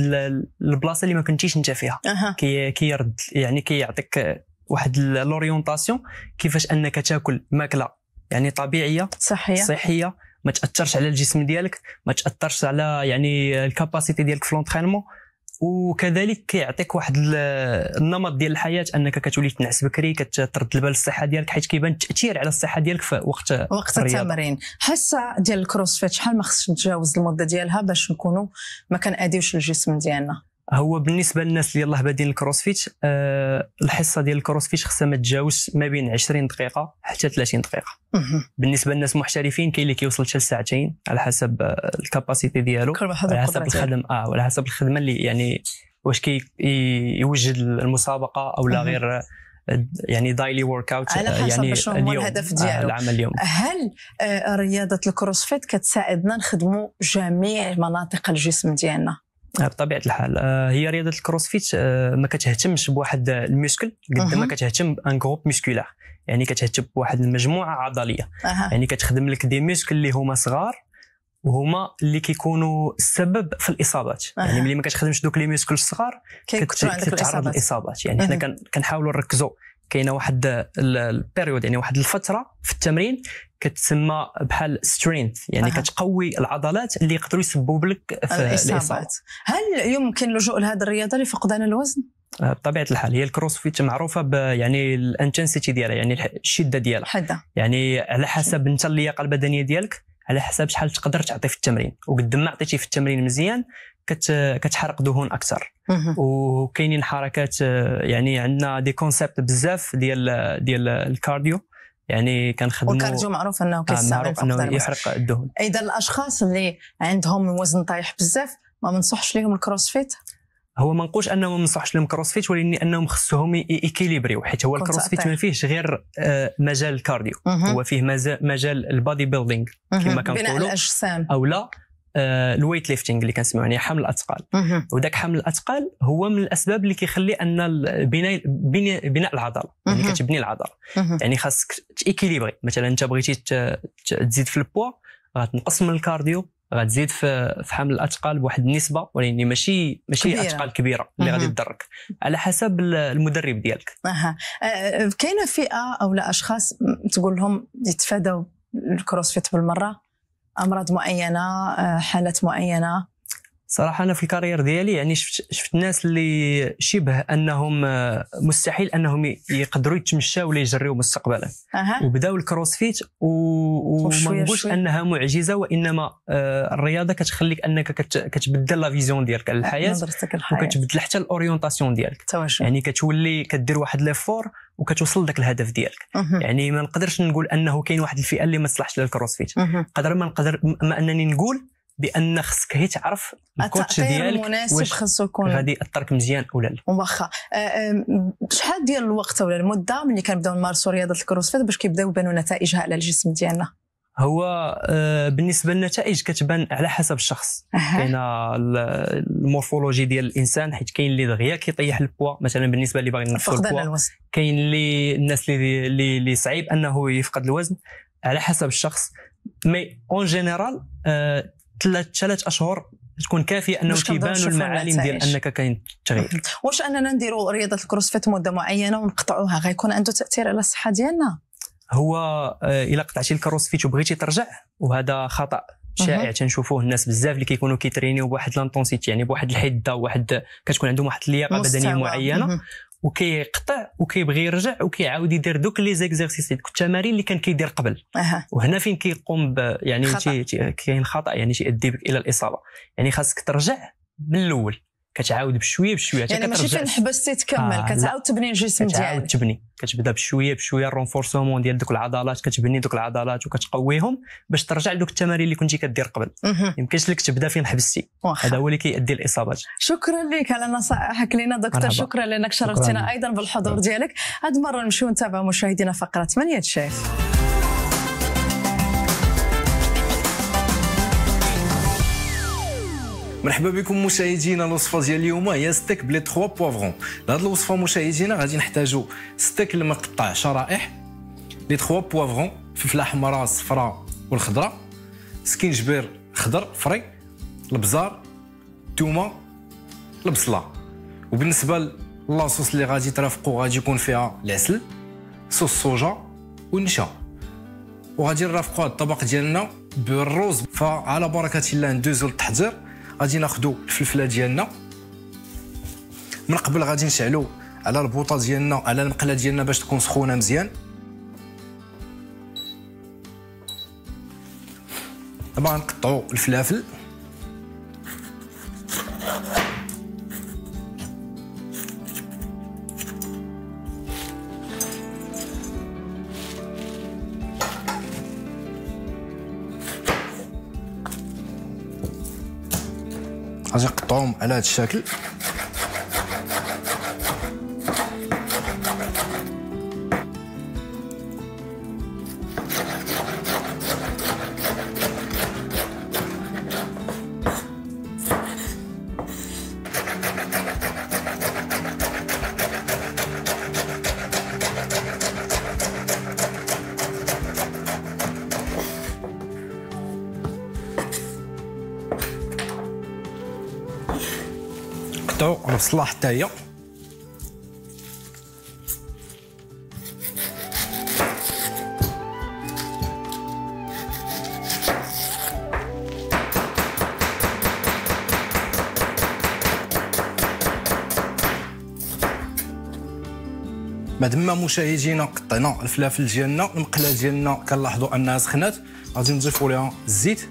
Speaker 3: البلاصه اللي ما كنتيش انت فيها أه. كي كيرد يعني كيعطيك كي واحد لورينتاسيون كيفاش انك تاكل ماكله يعني طبيعيه صحيه صحيه ما تاثرش على الجسم ديالك ما تاثرش على يعني الكاباسيتي ديالك في لونترينمون وكذلك كيعطيك واحد النمط ديال الحياه انك كتولي تنعس بكري كترد البال الصحه ديالك حيت كيبان التاثير على الصحه ديالك في وقت وقت التمرين
Speaker 1: حصه ديال الكروسفيت شحال ما خصش نتجاوز المده ديالها باش نكونوا ما كناديوش الجسم ديالنا
Speaker 3: هو بالنسبه للناس اللي يلاه بادين الكروسفيت أه الحصه ديال الكروسفيت خصها ما تجاوزش ما بين 20 دقيقه حتى 30 دقيقه بالنسبه للناس محترفين كاين اللي كيوصل حتى لساعتين على حسب آه، الكاباسيتي ديالو على حسب الخدم اه وعلى حسب الخدمه اللي يعني واش كي يوجد المسابقه او لا غير آه، يعني دايلي ورك اوت على آه، حسب يعني اليوم الهدف ديالو العمل اليوم
Speaker 1: هل رياضه الكروسفيت كتساعدنا نخدموا جميع مناطق الجسم ديالنا
Speaker 3: آه، بطبيعه الحال آه، هي رياضه الكروسفيت آه، ما كتهتمش بواحد الميسكل قد ما كتهتم بان كروب ميسكولار يعني كتهتم بواحد المجموعه عضليه يعني كتخدم لك دي ميسكل اللي هما صغار وهما اللي كيكونوا السبب في الاصابات أه. يعني ملي ما كتخدمش دوك لي ميسكل الصغار كتعرض للاصابات يعني حنا كنحاولوا نركزوا كاينه واحد البيريود يعني واحد الفتره في التمرين كتسمى بحال سترينث يعني أه. كتقوي العضلات اللي يقدروا يسببوا لك الاصابات
Speaker 1: هل يمكن اللجوء لهذه الرياضه لفقدان
Speaker 3: الوزن آه، بطبيعه الحال هي الكروسفيت معروفه ب يعني الانتنسيتي ديالها يعني الشده ديالها حده يعني على حسب انت اللياقه البدنيه ديالك على حسب شحال تقدر تعطي في التمرين وقد ما عطيتي في التمرين مزيان كتحرق دهون اكثر وكاينين حركات يعني عندنا دي كونسيبت بزاف ديال ديال الكارديو يعني كنخدموا والكارديو معروف انه آه، كيستعمل معروف انه يحرق الدهون
Speaker 1: اذا الاشخاص اللي عندهم الوزن طايح بزاف ما منصحش لهم الكروسفيت
Speaker 3: هو ما نقولش انه ما منصحش لهم كروسفيت ولكن انهم خصهم ايكيليبريو حيت هو الكروسفيت ما فيهش غير آه، مجال الكارديو هو فيه مجال البادي بيلدينغ كما كنقولوا او لا آه، الويت ليفتينغ اللي كنسمعوا يعني حمل الاثقال وذاك حمل الاثقال هو من الاسباب اللي كيخلي ان بناء بناء العضله يعني كتبني العضله يعني خاصك تيكيليبري مثلا انت بغيتي تزيد في البوا غتنقص من الكارديو غتزيد في في حمل الاثقال بواحد النسبه ولكن ماشي ماشي كبيرة. اثقال كبيره اللي غادي تضرك على حسب المدرب ديالك
Speaker 1: اها آه، آه، كاينه فئه او لا اشخاص تقول لهم يتفادوا الكروسفيت بالمره امراض معينه آه، حالات معينه
Speaker 3: صراحه انا في الكارير ديالي يعني شفت شفت ناس اللي شبه انهم آه، مستحيل انهم يقدروا يتمشاو ولا يجريو مستقبلا أه. وبداوا الكروسفيت و... وما نقولش انها معجزه وانما آه، الرياضه كتخليك انك كتبدل لا فيزيون ديالك على الحياه وكتبدل حتى الاورينتاسيون ديالك توجه. يعني كتولي كدير واحد ليفور وكتوصل داك الهدف ديالك أه. يعني ما نقدرش نقول انه كاين واحد الفئه اللي ما تصلحش للكروسفيت أه. قدر ما نقدر ما انني نقول بان خصك هي تعرف الكوتش ديالك واش خصو يكون غادي ياثرك مزيان ولا لا
Speaker 1: واخا آه، شحال ديال الوقت ولا المده ملي كنبداو نمارسوا رياضه الكروسفيت باش كيبداو يبانوا نتائجها على الجسم ديالنا
Speaker 3: هو آه، بالنسبه للنتائج كتبان على حسب الشخص كاينه المورفولوجي ديال الانسان حيت كاين اللي دغيا كيطيح البوا مثلا بالنسبه اللي باغي ينقص البوا كاين اللي الناس اللي اللي صعيب انه يفقد الوزن على حسب الشخص مي اون آه، جينيرال ثلاث ثلاث اشهر تكون كافيه انه تيبانوا المعالم ديال انك كاين تغيير (laughs)
Speaker 1: واش اننا نديروا رياضه الكروسفيت مده معينه ونقطعوها غيكون عنده تاثير على الصحه ديالنا
Speaker 3: هو آه، الا قطعتي الكروسفيت وبغيتي ترجع وهذا خطا شائع تنشوفوه الناس بزاف اللي كيكونوا كيترينيو بواحد لانتونسيتي يعني بواحد الحده واحد كتكون عندهم واحد اللياقه بدنيه معينه وكيقطع وكيبغي يرجع وكيعاود يدير دوك لي زيكزارسيس دوك التمارين اللي كان كيدير قبل أه. وهنا فين كيقوم ب يعني كاين خطا يعني تيؤدي بك الى الاصابه يعني خاصك ترجع من الاول كتعاود بشويه بشويه يعني ماشي فين
Speaker 1: حبستي تكمل آه كتعاود تبني الجسم ديالك كتعاود
Speaker 3: تبني كتبدا بشويه بشويه الرونفورسومون ديال دوك العضلات كتبني دوك العضلات وكتقويهم باش ترجع لدوك التمارين اللي كنتي كدير قبل يمكنش لك تبدا فين حبستي هذا هو اللي كيؤدي الاصابات
Speaker 1: شكرا لك على نصائحك لينا دكتور مرحبا. شكرا لانك شرفتنا ايضا بالحضور ديالك هاد المره نمشيو نتابعوا مشاهدينا فقره 8 شيف
Speaker 5: مرحبا بكم مشاهدينا الوصفه ديال اليوم هي ستيك بلي 3 بوفرون لهاد الوصفه مشاهدينا غادي نحتاجو ستيك المقطع شرائح لي 3 بوفرون فلفله حمراء صفراء والخضراء سكينجبير خضر فري البزار الثومه البصله وبالنسبه لاصوص اللي غادي ترافقوا غادي يكون فيها العسل صوص صوجا والنشا وغادي نرافقوا الطبق ديالنا بالروز فعلى بركه الله ندوزو للتحضير غادي ناخذوا الفلفله ديالنا من قبل غادي نشعلوا على البوطه ديالنا على المقله ديالنا باش تكون سخونه مزيان طبعا نقطعوا الفلافل غادي نقطعهم على هذا الشكل مصلحه حتى مادام مشاهدينا قطعنا الفلافل ديالنا المقله ديالنا كنلاحظوا انها سخنات غادي نضيفوا لها الزيت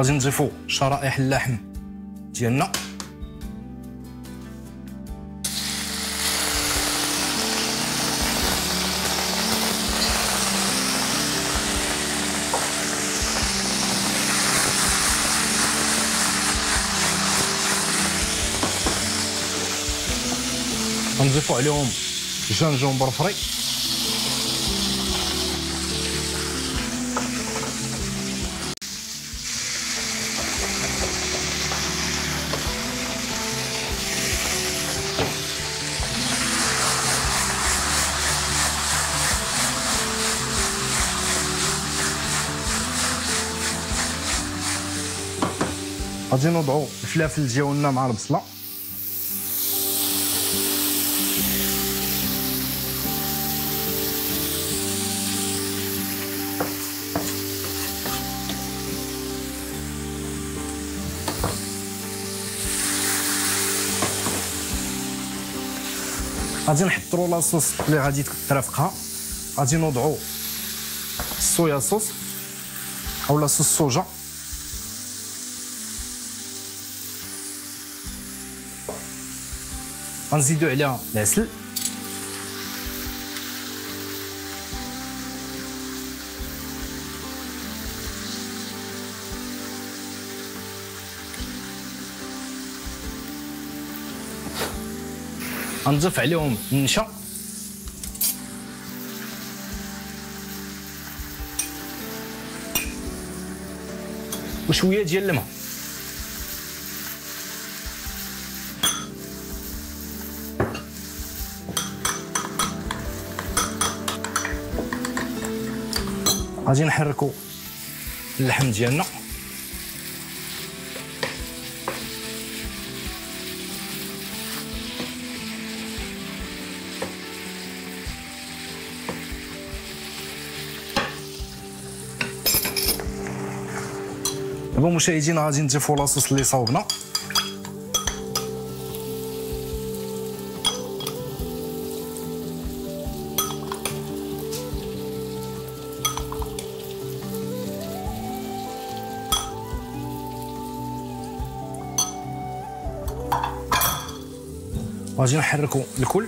Speaker 5: غادي نضيفو شرائح اللحم ديالنا غنضيفو عليهم جنجمبر فري غادي نوضعوا الفلافل ديالنا مع البصله غادي نحطرو لاصوص اللي غادي ترافقها غادي نوضعو الصويا صوص او لاصوص الصوجه غنزيدو عليها العسل غنضيف عليهم النشا وشويه ديال الماء غادي نحركوا اللحم ديالنا دابا مشاهدينا غادي نضيفوا لاصوص اللي صوبنا غادي نحركو الكل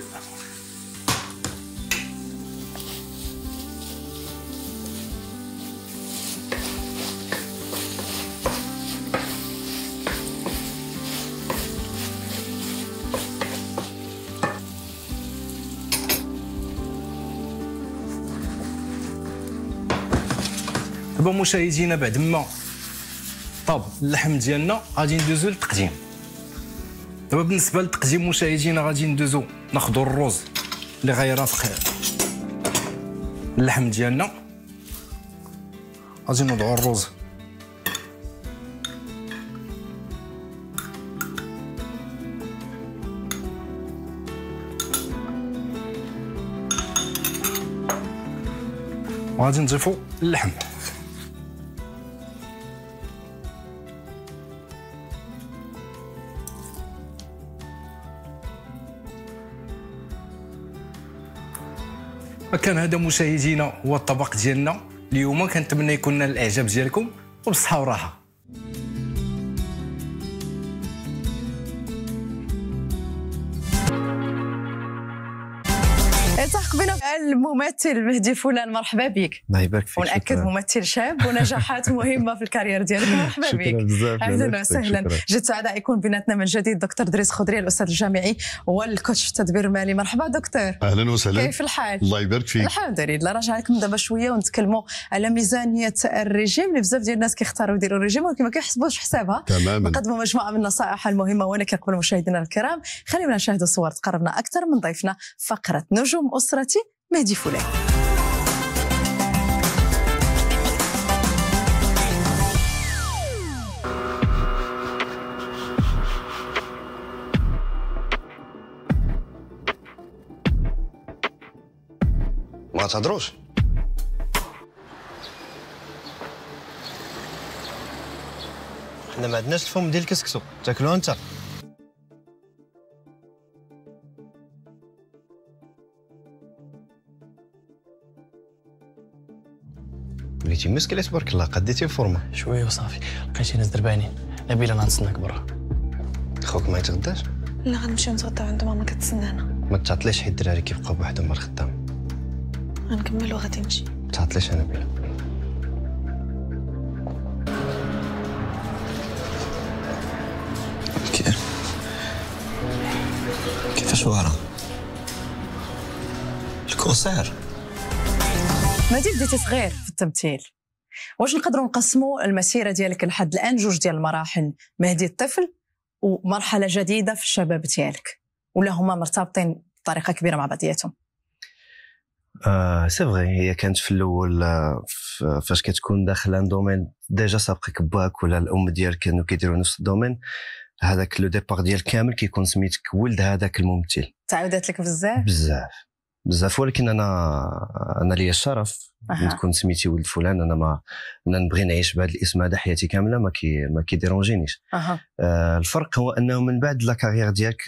Speaker 5: دابا مشاهدينا بعد ما طاب اللحم ديالنا غادي ندوزو للتقديم دابا بالنسبه لتقديم مشاهدينا غادي ندوزو ناخذ الرز اللي غيرافق اللحم ديالنا غادي نوضعو الرز وغادي نضيفو اللحم كان هذا مشاهدينا هو الطبق ديالنا اليوم كنتمنى يكون الاعجاب ديالكم وبالصحه وراحه
Speaker 1: قبل الممثل مهدي فلان مرحبا بك
Speaker 6: الله يبارك فيك ونأكد
Speaker 1: ممثل شاب ونجاحات (laughs) مهمه في الكارير ديالك مرحبا بك اهلا وسهلا جد سعداء يكون بيناتنا من جديد دكتور دريس خضري الاستاذ الجامعي والكوتش التدبير المالي مرحبا دكتور
Speaker 4: اهلا وسهلا كيف الحال الله يبارك فيك
Speaker 1: الحمد لله راجع لكم دابا شويه ونتكلموا على ميزانيه الرجيم اللي بزاف ديال الناس كيختاروا يديروا الرجيم ولكن ما كيحسبوش حسابها تماما نقدموا مجموعه من النصائح المهمه وانا كنقول مشاهدينا الكرام خلينا نشاهدوا صور تقربنا اكثر من ضيفنا فقره نجوم اسره الإماراتي مهدي فلان
Speaker 4: ما
Speaker 6: تهضروش حنا ما عندناش الفم ديال الكسكسو تاكلو انت سميتي مسكله تبارك الله قديتي فورما شويه وصافي لقيتي ناس دربانين نبيل انا نتسناك برا خوك ما يتغداش
Speaker 1: لا غنمشيو نتغداو عند ماما كتسنانا
Speaker 6: ما تعطليش حيت الدراري كيبقاو بوحدهم الخدام
Speaker 1: غنكمل وغادي نمشي
Speaker 6: ما تعطليش انا بلا كيفاش ورا الكونسير
Speaker 1: ما تبدا صغير التمثيل واش نقدروا نقسموا المسيره ديالك لحد الان جوج ديال المراحل مهدي الطفل ومرحله جديده في الشباب ديالك ولا هما مرتبطين بطريقه كبيره مع بعضياتهم
Speaker 6: آه سي فغي هي كانت في الاول آه، فاش كتكون داخل ان دومين ديجا سابقك باك ولا الام ديالك كانوا كيديروا نفس الدومين هذاك لو ديبار ديال كامل كيكون سميتك ولد هذاك الممثل
Speaker 1: تعاودت لك بزاف بزاف
Speaker 6: بزاف ولكن انا انا ليا الشرف تكون سميتي ولد فلان انا ما انا نبغي نعيش بهذا الاسم هذا حياتي كامله ما كي ما كيديرونجينيش آه الفرق هو انه من بعد لا كارير ديالك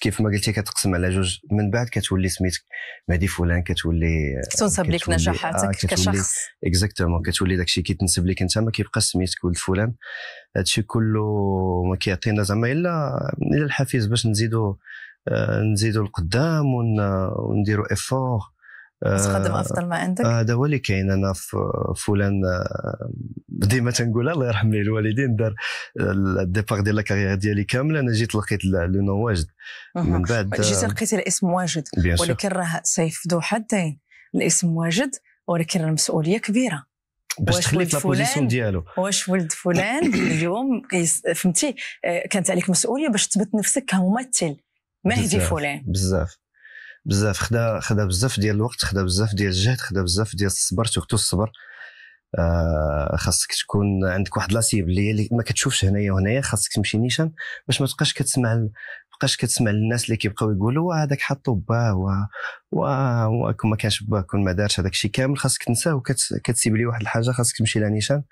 Speaker 6: كيف ما قلتي كتقسم على جوج من بعد كتولي سميتك مهدي فلان كتولي تنسب لك نجاحاتك آه كشخص اكزاكتومون كتولي داك الشيء كيتنسب لك انت ما كيبقاش سميتك ولد فلان هادشي كله ما كيعطينا زعما الا الا الحافز باش نزيدو آه، نزيدوا القدام ونديروا افور آه، تخدم افضل ما عندك هذا هو اللي كاين انا فلان آه، ديما تنقول الله يرحم لي الوالدين دار الديبار ديال لاكارير ديالي كامله انا جيت لقيت لو نو واجد
Speaker 1: من بعد جيت لقيت الاسم واجد ولكن راه سيف ذو حدين الاسم واجد ولكن المسؤوليه كبيره باش تخلي في لابوزيسيون ديالو واش ولد فلان (coughs) اليوم فهمتي كانت عليك مسؤوليه باش تثبت نفسك كممثل مهدي فلان
Speaker 6: بزاف بزاف خدا خدا بزاف ديال الوقت خدا بزاف ديال الجهد خدا بزاف ديال الصبر سورتو الصبر آه خاصك تكون عندك واحد لاسيب اللي ما كتشوفش هنايا وهنايا خاصك تمشي نيشان باش ما تبقاش كتسمع بقاش كتسمع للناس اللي كيبقاو يقولوا هذاك حطوا باه و وكون ما كانش باه كون ما دارش هذاك الشيء كامل خاصك تنساه وكتسيب لي واحد الحاجه خاصك تمشي لها نيشان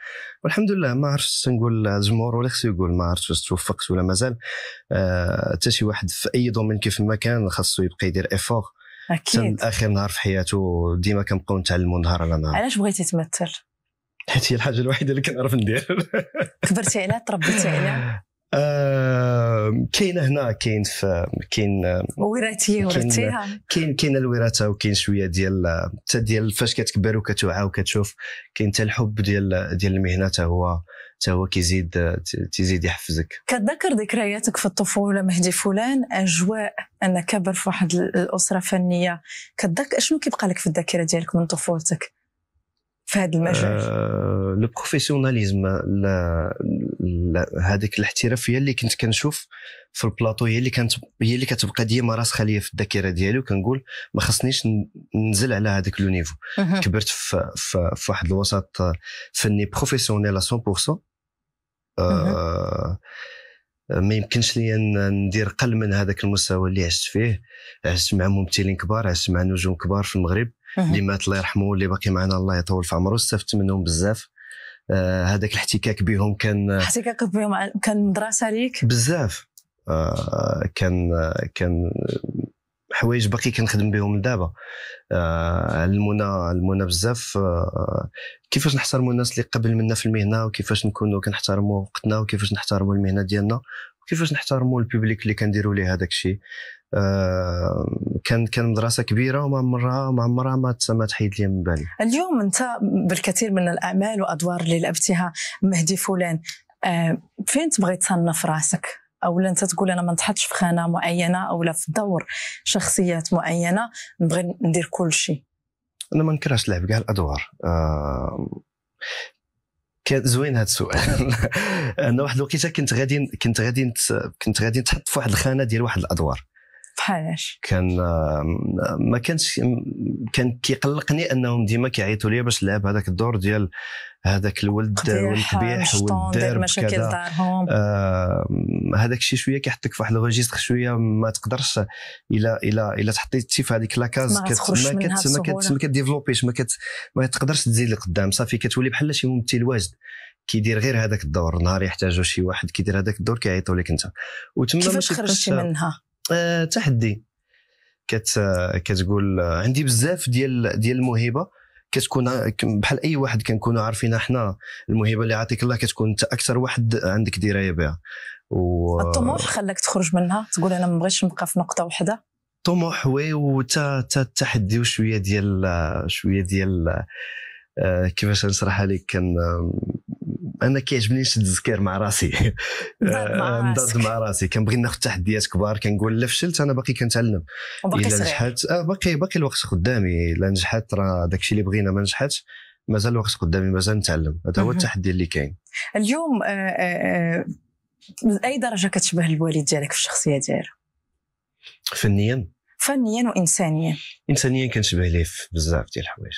Speaker 6: والحمد لله ما عرفتش نقول الجمهور ولا خصو يقول ما عرفتش واش توفقت ولا مازال آه، حتى آه شي واحد في اي دومين كيف ما كان خاصو يبقى يدير افور اكيد اخر نهار في حياته ديما كنبقاو نتعلموا نهار على نهار علاش بغيتي تمثل؟ حيت هي الحاجه الوحيده اللي كنعرف ندير
Speaker 1: كبرتي عليها تربيتي عليها (laughs)
Speaker 6: آه كاينه هنا كاين في كاين وراثيه ورثتيها يعني. كاين كاين الوراثه وكاين شويه ديال حتى ديال فاش كتكبر وكتوعى وكتشوف كاين حتى الحب ديال ديال المهنه حتى هو حتى هو كيزيد تزيد يحفزك
Speaker 1: كتذكر ذكرياتك في الطفوله مهدي فلان اجواء انك كبر في واحد الاسره فنيه كتذكر شنو كيبقى لك في الذاكره ديالك من طفولتك في هذا المجال
Speaker 6: آه لو بروفيسيوناليزم هذيك الاحترافيه اللي كنت كنشوف في البلاطو هي اللي كانت هي اللي كتبقى ديما راسخه ليا في الذاكره ديالي وكنقول ما خصنيش ننزل على هذاك لو نيفو كبرت في, في, في واحد الوسط فني بروفيسيونيل 100% آه ما يمكنش ليا ندير قل من هذاك المستوى اللي عشت فيه عشت مع ممثلين كبار عشت مع نجوم كبار في المغرب اللي مات الله يرحمه اللي باقي معنا الله يطول في عمره استفدت منهم بزاف آه، هذاك الاحتكاك بهم كان
Speaker 1: احتكاك بهم كان مدرسه ليك
Speaker 6: بزاف آه، كان كان حوايج باقي كنخدم بهم لدابا علمونا آه، علمونا بزاف كيفاش نحترموا الناس اللي قبل منا في المهنه وكيفاش نكونوا كنحترموا وقتنا وكيفاش نحترموا المهنه ديالنا وكيفاش نحترموا البوبليك اللي كنديروا ليه هذاك الشيء آه، كان كان مدرسه كبيره وما عمرها ما عمرها ما ما تحيد لي
Speaker 1: من بالي اليوم انت بالكثير من الاعمال وادوار اللي لعبتها مهدي فلان آه، فين تبغي تصنف راسك اولا انت تقول انا ما نتحطش في خانه معينه اولا في دور شخصيات معينه نبغي ندير كل شيء
Speaker 2: انا ما
Speaker 6: نكرهش لعب كاع الادوار آه، كان زوين هذا السؤال (laughs) انا واحد الوقيته كنت غادي كنت غادي كنت غادي نتحط في واحد الخانه ديال واحد الادوار بحالاش كان ما كانش كان كيقلقني انهم ديما كيعيطوا لي باش نلعب هذاك الدور ديال هذاك الولد والقبيح والدار مشاكل دارهم آه هذاك الشيء شويه كيحطك في واحد الريجيستر شويه ما تقدرش الا الا الا تحطيتي في هذيك لاكاز ما ما ما ما كت ما تقدرش تزيد لقدام صافي كتولي بحال شي ممثل واجد كيدير غير هذاك الدور نهار يحتاجو شي واحد كيدير هذاك الدور كيعيطوا لك انت وتما كيفاش خرجتي منها آه تحدي كت آه، كتقول آه، عندي بزاف ديال ديال الموهبه كتكون بحال اي واحد كنكونوا عارفين حنا الموهبه اللي عاطيك الله كتكون انت اكثر واحد عندك درايه بها و... الطموح
Speaker 1: خلاك تخرج منها تقول انا ما بغيتش نبقى في نقطه واحده
Speaker 6: الطموح وي وتا التحدي وشويه ديال شويه ديال آه، كيفاش نشرحها لك كان انا كيعجبني نشد مع راسي نضد (laughs) آه، مع راسي كنبغي ناخذ تحديات كبار كنقول لا فشلت انا باقي كنتعلم الا نجحت آه باقي باقي الوقت قدامي الا نجحت راه داك الشيء اللي بغينا ما نجحتش مازال الوقت قدامي مازال نتعلم هذا هو التحدي اللي كاين
Speaker 1: اليوم آآ آه، آآ آه، درجه كتشبه الوالد ديالك في الشخصيه ديالو
Speaker 6: فنيا
Speaker 1: فنيا وانسانيا
Speaker 6: انسانيا كنشبه ليه في بزاف ديال الحوايج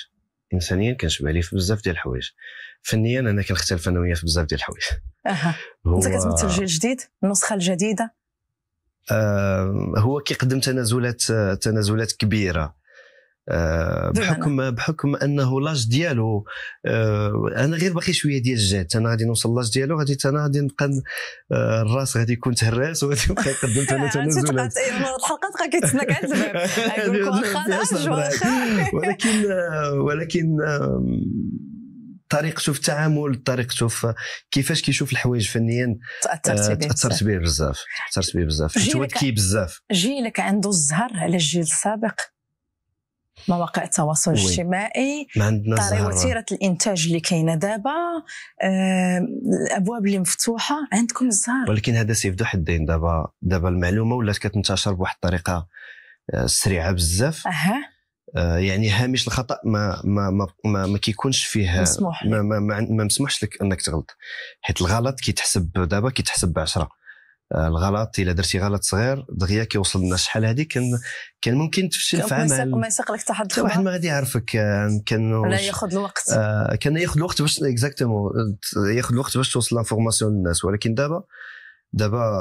Speaker 6: انسانيا كنشبه ليه في بزاف ديال الحوايج فنيا انا كنختلف انا وياه في بزاف ديال الحوايج
Speaker 1: اها هو... انت كتمثل جيل جديد النسخه الجديده
Speaker 6: آه هو كيقدم تنازلات تنازلات كبيره آه بحكم بحكم انه لاج ديالو آه انا غير باقي شويه ديال الجهد انا غادي نوصل لاج ديالو غادي انا غادي نبقى آه الراس غادي يكون تهراس وغادي نبقى نقدم (laughs) تنازلات
Speaker 1: الحلقه تبقى كيتسنى كاع واخا
Speaker 6: ولكن آه، ولكن طريقته في التعامل طريقته في كيفاش كيشوف الحوايج فنيا
Speaker 1: تاثرت
Speaker 6: به آه، بزاف تاثرت به بزاف متوكي بزاف
Speaker 1: جيلك عنده الزهر على الجيل السابق مواقع التواصل ما الاجتماعي طريقه وتيره الانتاج اللي كاينه دابا الابواب اللي مفتوحه عندكم الزهر
Speaker 6: ولكن هذا سيف ذو حدين دابا دابا المعلومه ولات كتنتشر بواحد الطريقه آه، سريعه بزاف أه. آه، يعني هامش الخطا ما ما ما ما, ما كيكونش فيه مسموح ما ما, ما, ما مسموحش لك انك تغلط حيت الغلط كيتحسب دابا كيتحسب بعشرة آه، الغلط الا درتي غلط صغير دغيا كيوصل لنا شحال هذه كان كان ممكن تفشل في عمل ما
Speaker 1: يسق لك حتى حد واحد ما
Speaker 6: غادي يعرفك آه، كان كان ياخذ الوقت كان ياخذ الوقت باش اكزاكتومون ياخذ الوقت باش توصل لانفورماسيون للناس ولكن دابا دابا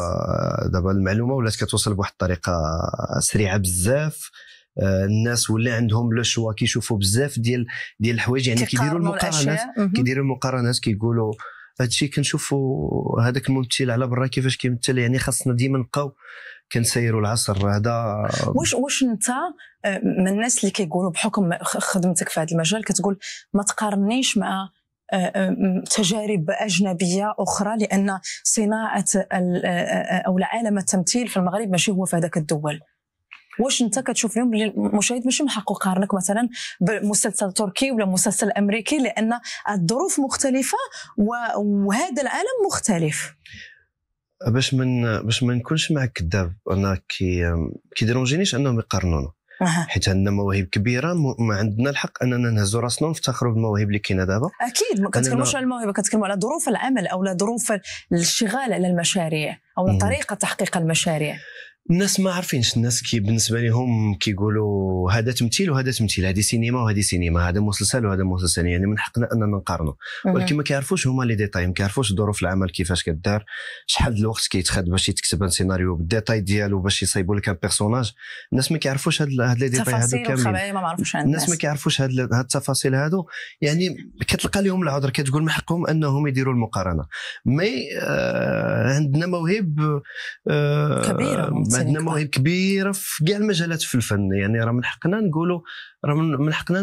Speaker 6: دابا المعلومه ولات كتوصل بواحد الطريقه سريعه بزاف آه، الناس ولا عندهم لو شوا كيشوفوا بزاف ديال ديال الحوايج يعني كيديروا المقارنات كيديروا المقارنات كيقولوا هادشي كنشوفوا هذاك الممثل على برا كيفاش كيمثل يعني خاصنا ديما نبقاو كنسيروا العصر هذا
Speaker 1: واش واش انت آه، من الناس اللي كيقولوا بحكم خدمتك في هذا المجال كتقول ما تقارنيش مع آه، تجارب أجنبية أخرى لأن صناعة أو عالم التمثيل في المغرب ماشي هو في هذاك الدول واش انت كتشوف اليوم المشاهد يعني ماشي محق يقارنك مثلا بمسلسل تركي ولا مسلسل امريكي لان الظروف مختلفه وهذا العالم مختلف
Speaker 6: باش من باش ما نكونش معك كذاب انا كي كيديرونجينيش انهم يقارنونا حيت عندنا مواهب كبيره ما عندنا الحق اننا نهزوا راسنا ونفتخروا بالمواهب اللي كاينه دابا
Speaker 1: اكيد ما كنتكلموش على الموهبه كتكلموا على ظروف العمل او ظروف الاشتغال على المشاريع او طريقه تحقيق المشاريع الناس ما عارفينش
Speaker 6: الناس كي بالنسبه لهم كيقولوا هذا تمثيل وهذا تمثيل هذه سينما وهذه سينما هذا مسلسل وهذا مسلسل يعني من حقنا اننا نقارنوا ولكن ما كيعرفوش هما لي ديتاي ما كيعرفوش ظروف العمل كيفاش كدار شحال الوقت كيتخاد باش يتكتب السيناريو سيناريو بالديتاي ديالو باش يصايبوا لك ان بيرسوناج الناس ما كيعرفوش هاد لي ديتاي هادو كاملين الناس ما كيعرفوش هاد التفاصيل هادو يعني كتلقى لهم العذر كتقول من حقهم انهم يديروا المقارنه مي آه عندنا موهب آه كبيره عندنا مواهب كبيره في كاع المجالات في الفن يعني راه من حقنا نقولوا راه من حقنا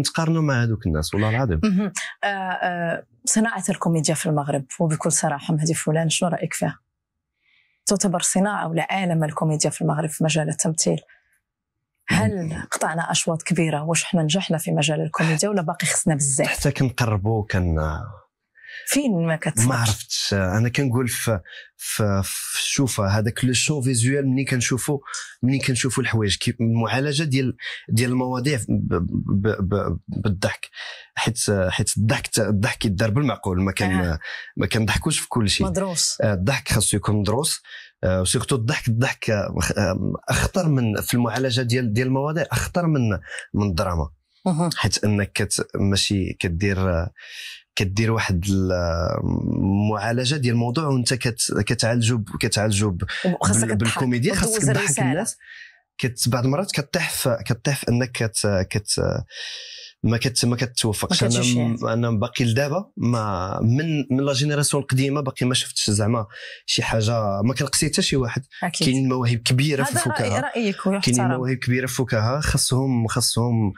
Speaker 6: نتقارنوا مع هذوك الناس والله العظيم
Speaker 1: آه، آه، صناعه الكوميديا في المغرب وبكل صراحه مهدي فلان شنو رايك فيها؟ تعتبر صناعه ولا عالم الكوميديا في المغرب في مجال التمثيل هل قطعنا اشواط كبيره واش حنا نجحنا في مجال الكوميديا ولا باقي خصنا بزاف
Speaker 6: حتى كنقربوا كان
Speaker 1: فين ما كتفرج ما
Speaker 6: عرفتش انا كنقول في في الشوفه هذاك لو شو فيزوال ملي كنشوفو ملي كنشوفو الحوايج المعالجه ديال ديال المواضيع بالضحك حيت حيت الضحك الضحك يدار بالمعقول ما كان ما كنضحكوش في كل شيء مدروس آه، الضحك خاصو يكون مدروس آه، وسيرتو الضحك الضحك آه، اخطر من في المعالجه ديال ديال المواضيع اخطر من من الدراما حيت انك كت ماشي كدير كدير واحد المعالجه ديال الموضوع وانت كتعالجو كتعالجو بالكوميديا خاصك تضحك الناس كت بعض المرات كطيح كطيح في انك كت كت ما كت ما كتوفقش انا يعني. انا باقي لدابا ما من من لا جينيراسيون القديمه باقي ما شفتش زعما شي حاجه ما كنقصي حتى شي واحد كاين مواهب كبيره في الفكاهه رايك مواهب كبيره في الفكاهه خاصهم خاصهم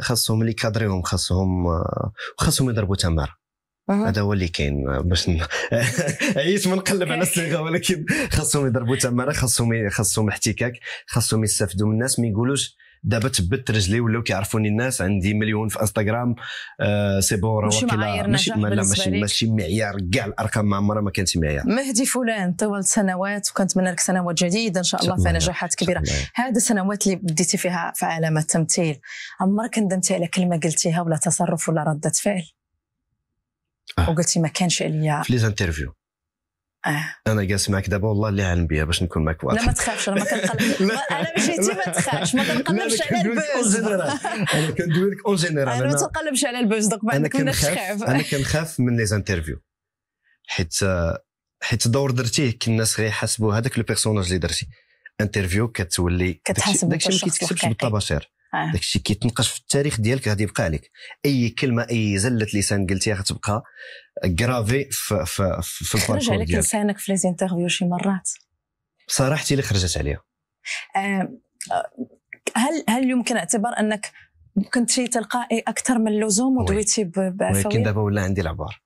Speaker 6: خاصهم اللي كادريهم خاصهم خاصهم يضربوا تماره هذا هو اللي كاين باش عييت من (laughs) نقلب على الصيغه ولكن خاصهم يضربوا تماره خاصهم خاصهم احتكاك خاصهم يستافدوا من الناس ما يقولوش دابا تبت رجلي ولاو كيعرفوني الناس عندي مليون في انستغرام آه، سي بون ماشي معايير ماشي لا ماشي ماشي معيار كاع الارقام ما عمرها ما كانت معيار مهدي
Speaker 1: فلان طول سنوات وكنتمنى لك سنوات جديده ان شاء الله فيها نجاحات كبيره هذه السنوات اللي بديتي فيها في عالم التمثيل عمرك ندمتي على كلمه قلتيها ولا تصرف ولا رده فعل آه. وقلتي ما كانش ليا في
Speaker 6: ليزانترفيو آه. انا جالس معك دابا والله اللي علم بيا باش نكون معك واضح لا ما
Speaker 1: تخافش انا ما كنقلبش (laughs) انا مشيتي ما تخافش ما كنقلبش على البوز (laughs) انا
Speaker 6: كندوي لك اون جينيرال انا ما
Speaker 1: تنقلبش على البوز دوك ما كنا نخاف انا
Speaker 6: كنخاف من لي زانترفيو حيت حيت دور درتيه الناس غيحاسبوا هذاك لو بيرسوناج اللي درتي انترفيو كتولي كتحاسب داكشي ما كيتكتبش بالطباشير آه. داكشي كيتنقش في التاريخ ديالك غادي يبقى عليك اي كلمه اي زله لسان قلتيها غتبقى كرافي في في في خرج عليك لسانك
Speaker 1: في ليزانترفيو شي مرات
Speaker 6: صراحتي اللي خرجت عليها
Speaker 1: آه هل هل يمكن اعتبار انك كنت شي تلقائي اكثر من اللزوم ودويتي بعفويه ولكن دابا
Speaker 6: ولا عندي العبار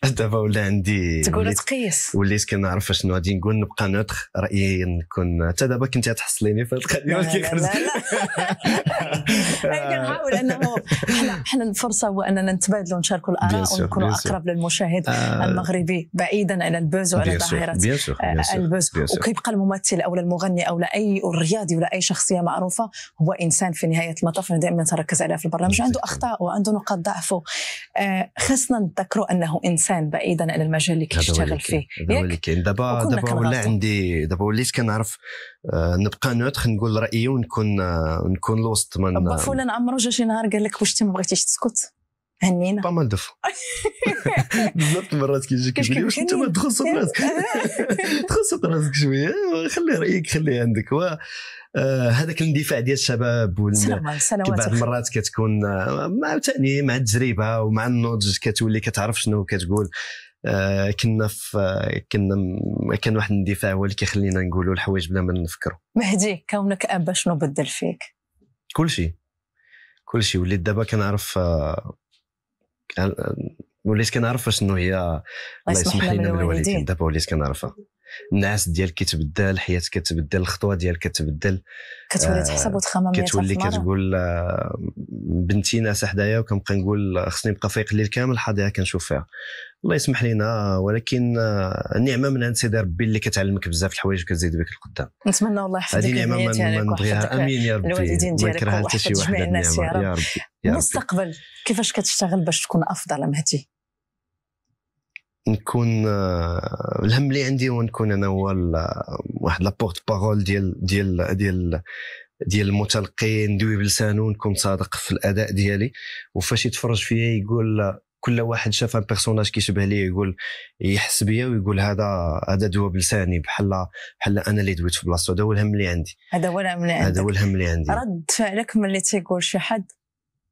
Speaker 6: (laughs) دابا ولا عندي تقول تقيس وليت كنعرف شنو غادي نقول نبقى نوتخ رايي نكون حتى دابا كنت تحصليني في هذه القضيه ولكن لا لا
Speaker 1: لا (laughs) كنحاول انه حنا حنا الفرصه هو اننا نتبادلوا ونشاركوا الاراء ونكونوا اقرب للمشاهد آه. المغربي بعيدا على البوز وعلى ظاهره آه، البوز وكيبقى الممثل او المغني او اي الرياضي ولا اي شخصيه معروفه هو انسان في نهايه المطاف انا دائما نتركز عليها في البرنامج عنده اخطاء وعنده نقاط ضعفه آه، خصنا نتذكروا انه انسان الانسان بعيدا على المجال اللي كيشتغل فيه هذا هو
Speaker 6: دابا دابا ولا عندي دابا وليت كنعرف آه، نبقى نوتخ نقول رايي ونكون آه، نكون الوسط من بافولا
Speaker 1: عمرو جا شي نهار قال لك واش انت ما بغيتيش تسكت هنينا با مال دفو
Speaker 6: بزاف المرات كيجيك كيقول واش انت ما تدخل راسك دخل (laughs) صوت راسك شويه خلي رايك خليه عندك و آه، هذاك الاندفاع ديال الشباب بعض المرات كتكون آه، عاوتاني مع التجربه ومع النضج كتولي كتعرف شنو كتقول آه، كنا في كنا كان واحد الاندفاع هو اللي كيخلينا نقولوا الحوايج بلا ما نفكروا
Speaker 1: مهدي كونك اب شنو بدل فيك
Speaker 6: كل شيء كل شيء وليت دابا كنعرف وليت كنعرف شنو هي الله يسمح لنا من الوالدين دابا وليت كنعرفها النعاس ديالك كيتبدل الحياه كتبدل الخطوه ديالك كتبدل كتولي آه، تحسب وتخمم كتولي كتقول آه، بنتي ناس حدايا وكنبقى نقول خصني نبقى فايق الليل كامل حاضيها كنشوف فيها الله يسمح لينا ولكن النعمه آه، من عند سيدي ربي اللي كتعلمك بزاف الحوايج وكتزيد بك القدام
Speaker 1: نتمنى الله يحفظك هذه نعمه ما نبغيها امين يا ربي الوالدين ديالك حتى شي واحد يا ربي المستقبل كيفاش كتشتغل باش تكون افضل مهدي
Speaker 6: نكون آه، الهم اللي عندي هو نكون انا هو آه، واحد لابورت بارول ديال ديال ديال ديال المتلقي ندوي بلسانه نكون صادق في الاداء ديالي وفاش يتفرج فيا يقول آه، كل واحد شاف ان بيرسوناج كيشبه ليه يقول يحس بيا ويقول هذا هذا دوا بلساني بحال بحال انا اللي دويت في بلاصتو هذا هو الهم اللي عندي
Speaker 1: هذا هو الهم اللي عندي هذا هو
Speaker 6: الهم اللي عندي
Speaker 1: رد فعلك ملي تيقول شي حد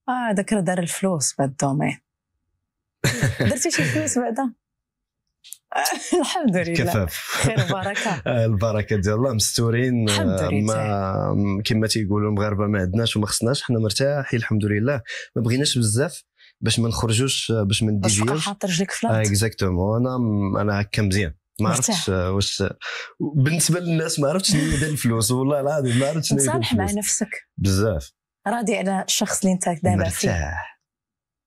Speaker 1: اه هذاك راه دار الفلوس بهذا الدومين (laughs) درتي شي فلوس بعدا (laughs) الحمد لله كفاف خير وبركه (laughs)
Speaker 6: آه، البركه ديال الله مستورين آه، ما كما تيقولوا المغاربه ما عندناش وما خصناش حنا مرتاحين الحمد لله ما بغيناش بزاف باش ما نخرجوش آه، باش ما نديجيوش حاط
Speaker 1: رجلك في الارض
Speaker 6: اكزاكتومون انا انا هكا مزيان ما عرفتش واش بالنسبه للناس ما عرفتش شنو الفلوس والله العظيم ما عرفتش شنو صالح مع نفسك بزاف
Speaker 1: راضي على الشخص اللي انت دابا فيه مرتاح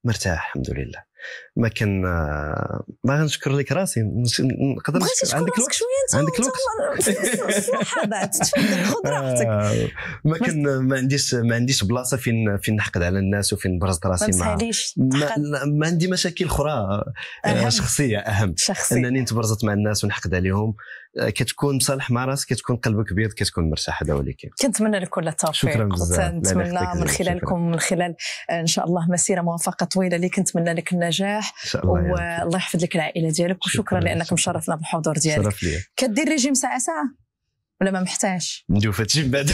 Speaker 6: مرتاح الحمد لله ما كان ما آه، غنشكر لك راسي نقدر نشكر عندك انت عندك الوقت
Speaker 1: خذ
Speaker 6: راحتك ما آه، كان ما عنديش ما عنديش بلاصه فين فين نحقد على الناس وفين نبرز راسي ما, ما عندي مشاكل اخرى آه، شخصيه اهم شخصية. انني تبرزت مع الناس ونحقد عليهم آه، كتكون مصالح مع راسك كتكون قلبك بيض كتكون مرتاح هذا هو اللي كاين
Speaker 1: كنتمنى لك كل التوفيق شكرا بزاف نتمنى من خلالكم من خلال آه، ان شاء الله مسيره موفقه طويله لك نتمنى لك النجاح ان شاء الله والله يحفظ لك العائله ديالك وشكرا شكرا لانك مشرفنا بالحضور ديالك كدير ريجيم ساعه ساعه ولا ما محتاج
Speaker 6: نجوف هادشي من بعد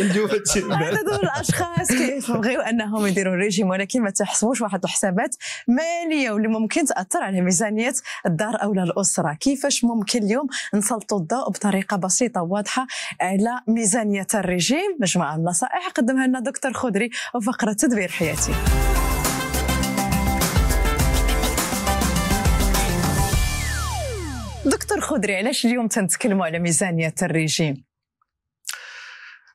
Speaker 1: نجوف هادشي من بعد هذو الاشخاص كيبغيو انهم يديروا ريجيم ولكن ما تحسبوش واحد الحسابات ماليه واللي ممكن تاثر على ميزانيه الدار او الاسره كيفاش ممكن اليوم نسلطوا الضوء بطريقه بسيطه واضحه على ميزانيه الريجيم مجموعه من النصائح قدمها لنا دكتور خضري وفقره تدبير حياتي دكتور خضري علاش اليوم تنتكلموا على ميزانيه الريجيم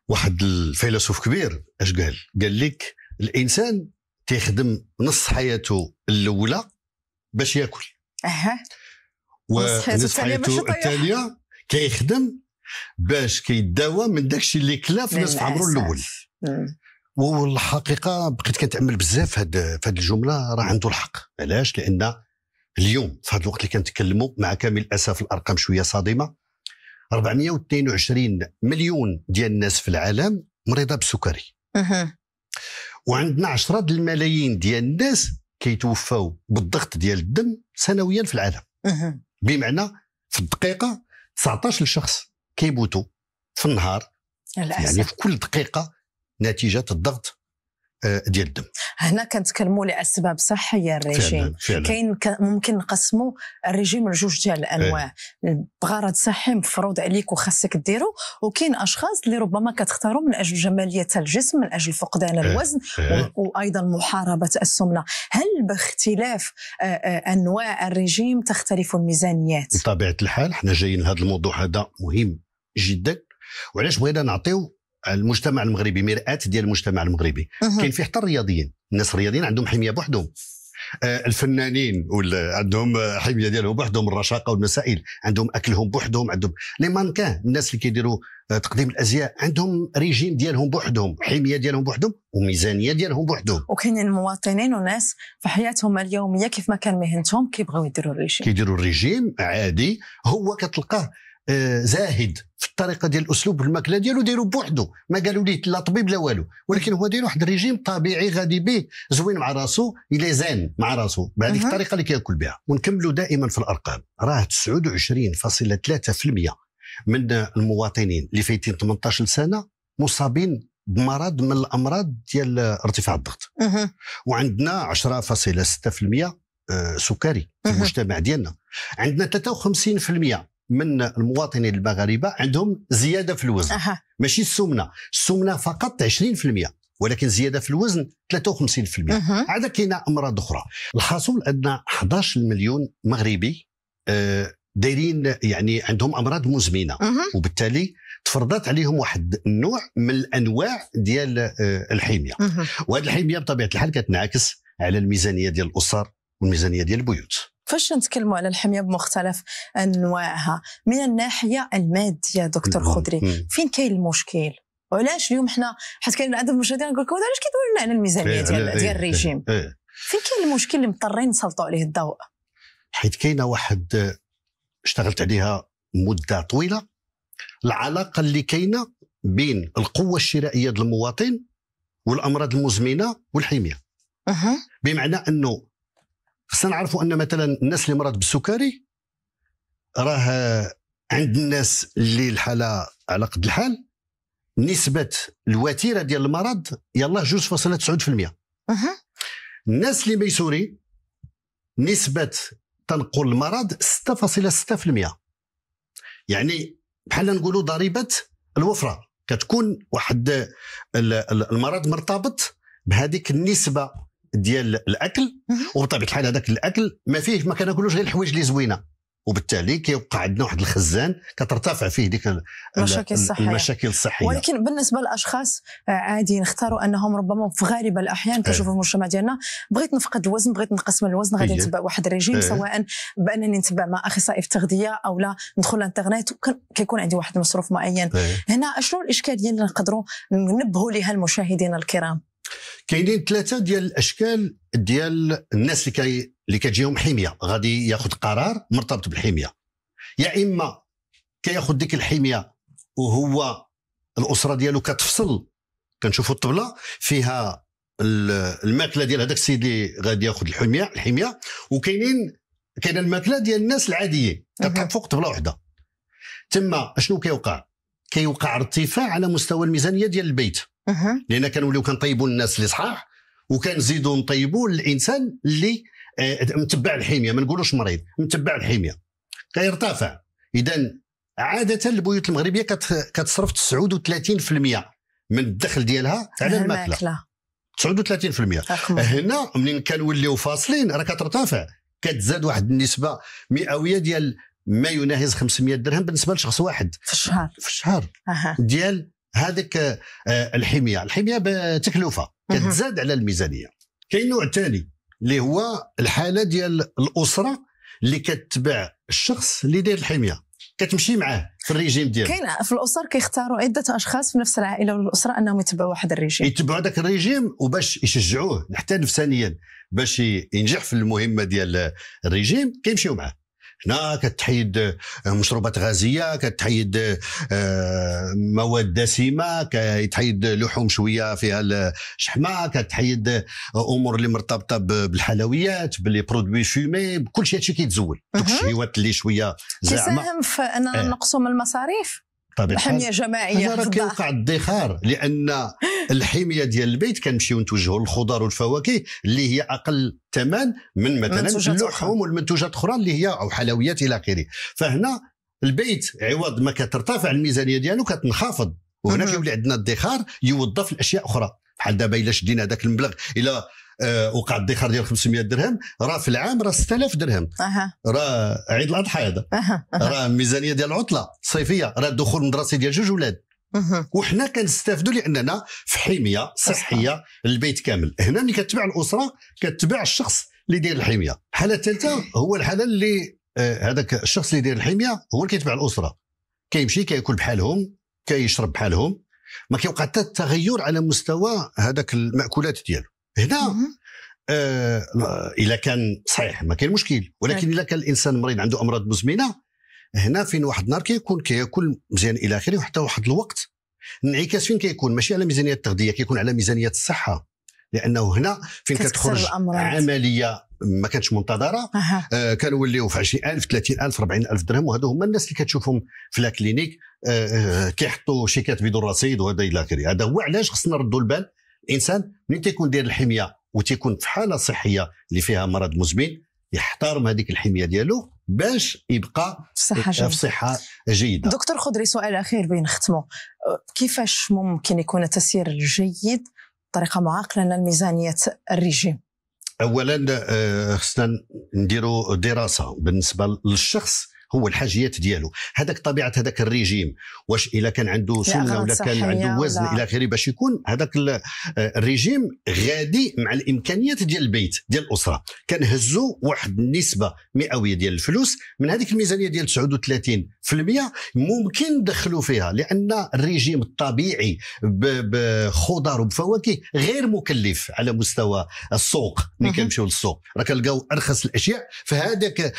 Speaker 4: واحد الفيلسوف كبير اش قال قال لك الانسان تيخدم نص حياته الاولى باش ياكل
Speaker 1: اها ونص حياته الثانيه
Speaker 4: كيخدم باش كيداوى من داكشي اللي كلا في نصف عمره الاول والحقيقه بقيت كنتامل بزاف في هذه الجمله راه عنده الحق علاش لان اليوم في هذا الوقت اللي كنتكلموا مع كامل الاسف الارقام شويه صادمه 422 مليون ديال الناس في العالم مريضه بالسكري وعندنا 10 الملايين ديال الناس كيتوفاو بالضغط ديال الدم سنويا في العالم بمعنى في الدقيقه 19 شخص كيموتوا في النهار يعني في كل دقيقه نتيجه الضغط ديال
Speaker 1: الدم هنا كنتكلموا على اسباب صحيه الريجيم كاين ممكن نقسموا الريجيم لجوج ديال الانواع ايه. بغرض صحي مفروض عليك وخاصك ديرو وكاين اشخاص اللي ربما كتختاروا من اجل جماليه الجسم من اجل فقدان إيه، الوزن ايه. وايضا محاربه السمنه هل باختلاف آه، آه، انواع الريجيم تختلف الميزانيات
Speaker 4: بطبيعه الحال حنا جايين لهذا الموضوع هذا مهم جدا وعلاش بغينا نعطيو المجتمع المغربي مرآة ديال المجتمع المغربي كاين فيه حتى الرياضيين الناس الرياضيين عندهم حميه بوحدهم آه، الفنانين ولا عندهم حميه ديالهم بوحدهم الرشاقه والمسائل عندهم اكلهم بوحدهم عندهم لي مانكان الناس اللي كيديروا آه، تقديم الازياء عندهم ريجيم ديالهم بوحدهم حميه ديالهم بوحدهم وميزانيه ديالهم بوحدهم
Speaker 1: وكاينين مواطنين وناس في حياتهم اليوميه كيف ما كان مهنتهم كيبغيو يديروا الريجيم
Speaker 4: كيديروا الريجيم عادي هو كتلقاه آه، زاهد في الطريقه ديال الاسلوب الماكله ديالو دايرو بوحدو ما قالوا ليه لا طبيب لا والو ولكن هو داير واحد الريجيم طبيعي غادي به زوين مع راسو الى زين مع راسو بهذيك أه. الطريقه اللي كياكل بها ونكملوا دائما في الارقام راه 29.3% من المواطنين اللي فايتين 18 سنه مصابين بمرض من الامراض ديال ارتفاع الضغط وعندنا 10.6% آه، سكري في المجتمع ديالنا عندنا 53% من المواطنين المغاربه عندهم زياده في الوزن أه. ماشي السمنه السمنه فقط 20% ولكن زياده في الوزن 53% أه. عاد كاين امراض اخرى الحاصل ان 11 مليون مغربي آه، دايرين يعني عندهم امراض مزمنه أه. وبالتالي تفرضت عليهم واحد النوع من الانواع ديال آه، الحميه وهذه الحميه بطبيعه الحال كتنعكس على الميزانيه ديال الاسر والميزانيه ديال البيوت
Speaker 1: فاش نتكلموا على الحميه بمختلف انواعها من الناحيه الماديه دكتور نعم. خضري فين كاين المشكل وعلاش اليوم حنا حيت كاين عدد المشاهدين نقول لكم علاش كيدوروا لنا على الميزانيه إيه، ديال إيه، ديال إيه، الريجيم فين كاين المشكل اللي مضطرين نسلطوا عليه الضوء
Speaker 4: حيت كاينه واحد اشتغلت عليها مده طويله العلاقه اللي كاينه بين القوه الشرائيه للمواطن المواطن والامراض المزمنه والحميه أه. بمعنى انه خصنا نعرفوا ان مثلا الناس اللي مرض بالسكري راه عند الناس اللي الحاله على قد الحال نسبه الوتيره ديال المرض يلاه 2.9% اها الناس اللي ميسوري نسبه تنقل المرض 6.6% يعني بحال نقولوا ضريبه الوفره كتكون واحد المرض مرتبط بهذيك النسبه ديال الاكل وبطبيعه الحال هذاك الاكل ما فيه ما كناكلوش غير الحوايج اللي زوينه وبالتالي كيوقع عندنا واحد الخزان كترتفع فيه ديك المشاكل الصحيه المشاكل الصحيه ولكن
Speaker 1: بالنسبه للاشخاص آه، عادي نختاروا انهم ربما في غالب الاحيان كنشوفوا المجتمع ديالنا بغيت نفقد الوزن بغيت نقص من الوزن غادي نتبع واحد الريجيم سواء بانني نتبع مع اخصائي في التغذيه او لا ندخل الانترنت كيكون عندي واحد المصروف معين هنا شنو الاشكاليه اللي نقدروا ننبهوا لها المشاهدين الكرام
Speaker 4: كاينين ثلاثه ديال الاشكال ديال الناس اللي كي اللي كتجيهم حميه غادي ياخذ قرار مرتبط بالحميه يا اما كياخذ ديك الحميه وهو الاسره ديالو كتفصل كنشوفوا الطبله فيها الماكله ديال هذاك السيد اللي غادي ياخذ الحميه الحميه وكاينين كاينه الماكله ديال الناس العاديين كتطلع فوق طبله واحده تما اشنو كيوقع كيوقع ارتفاع على مستوى الميزانيه ديال البيت لان كنوليو كنطيبوا الناس اللي صحاح وكنزيدوا نطيبوا الانسان اللي آه، متبع الحميه ما نقولوش مريض متبع الحميه كيرتفع اذا عاده البيوت المغربيه كتصرف 39% من الدخل ديالها على الماكله 39% هنا منين كنوليو فاصلين راه كترتفع كتزاد واحد النسبه مئويه ديال ما يناهز 500 درهم بالنسبه لشخص واحد
Speaker 1: في الشهر في الشهر
Speaker 4: أه. ديال هذيك آه، الحميه الحميه بتكلفه كتزاد على الميزانيه كاين نوع ثاني اللي هو الحاله ديال الاسره اللي كتبع الشخص اللي داير الحميه كتمشي معاه في الريجيم ديالو
Speaker 1: كاين في الاسر كيختاروا عده اشخاص في نفس العائله ولا الاسره انهم يتبعوا واحد الريجيم
Speaker 4: يتبعوا ذاك الريجيم وباش يشجعوه حتى نفسانيا باش ينجح في المهمه ديال الريجيم كيمشيو معاه هنا كتحيد مشروبات غازيه كتحيد آه، مواد دسمه كتحيد لحوم شويه فيها الشحمه كتحيد امور اللي مرتبطه بالحلويات باللي برودوي شومي بكل شيء هادشي كيتزول دوك الشهيوات اللي شويه زعما تساهم
Speaker 1: في اننا إيه. نقصوا من المصاريف طيب، حميه جماعيه هذا راه كيوقع
Speaker 4: الدخار لان الحميه ديال البيت كنمشيو نتوجهوا للخضر والفواكه اللي هي اقل ثمن من مثلا اللحوم والمنتوجات الاخرى اللي هي او حلويات الى اخره فهنا البيت عوض ما كترتفع الميزانيه ديالو كتنخفض وهنا كيولي عندنا الدخار يوظف الاشياء اخرى بحال دابا الا شدينا هذاك المبلغ الى آه، وقع الدخار ديال 500 درهم راه في العام راه 6000 درهم راه عيد الاضحى هذا راه الميزانيه ديال العطله صيفيه راه الدخول المدرسي ديال جوج ولاد وحنا كنستافدوا لاننا في حميه صحيه للبيت كامل هنا ملي كتبع الاسره كتبع الشخص اللي داير الحميه الحاله الثالثه هو الحاله اللي آه، هذاك الشخص اللي داير الحميه هو اللي كيتبع الاسره كيمشي كياكل بحالهم كيشرب بحالهم ما كيوقع حتى التغير على مستوى هذاك الماكولات ديالو هنا آه الا كان صحيح ما كاين مشكل ولكن الا كان الانسان مريض عنده امراض مزمنه هنا فين واحد النهار كيكون كياكل مزيان الى اخره وحتى واحد الوقت الانعكاس فين كيكون ماشي على ميزانيه التغذيه كيكون على ميزانيه الصحه لانه هنا فين كتخرج عمليه ما كانتش منتظره أه. كانوا كنوليو في 20000 30000 40000 درهم وهذو هما الناس اللي كتشوفهم في لا كلينيك آه،, آه كيحطوا شيكات بدون رصيد وهذا الى اخره هذا هو علاش خصنا نردوا البال الانسان ملي تيكون داير الحميه وتيكون في حاله صحيه اللي فيها مرض مزمن يحترم هذيك الحميه ديالو باش يبقى صحة جيدة. في صحه جيده
Speaker 1: دكتور خضري سؤال اخير بين نختمو كيفاش ممكن يكون التسيير الجيد بطريقه معاقله لميزانيه الريجيم
Speaker 4: اولا آه، خصنا نديروا دراسه بالنسبه للشخص هو الحاجيات ديالو هذاك طبيعه هذاك الريجيم واش الا كان عنده سنه ولا كان عنده وزن الى اخره باش يكون هذاك آه، الريجيم غادي مع الامكانيات ديال البيت ديال الاسره كنهزوا واحد النسبه مئويه ديال الفلوس من هذيك الميزانيه ديال 39% ممكن ندخلوا فيها لان الريجيم الطبيعي بخضر وبفواكه غير مكلف على مستوى السوق ملي كنمشيو للسوق راه كنلقاو ارخص الاشياء فهذاك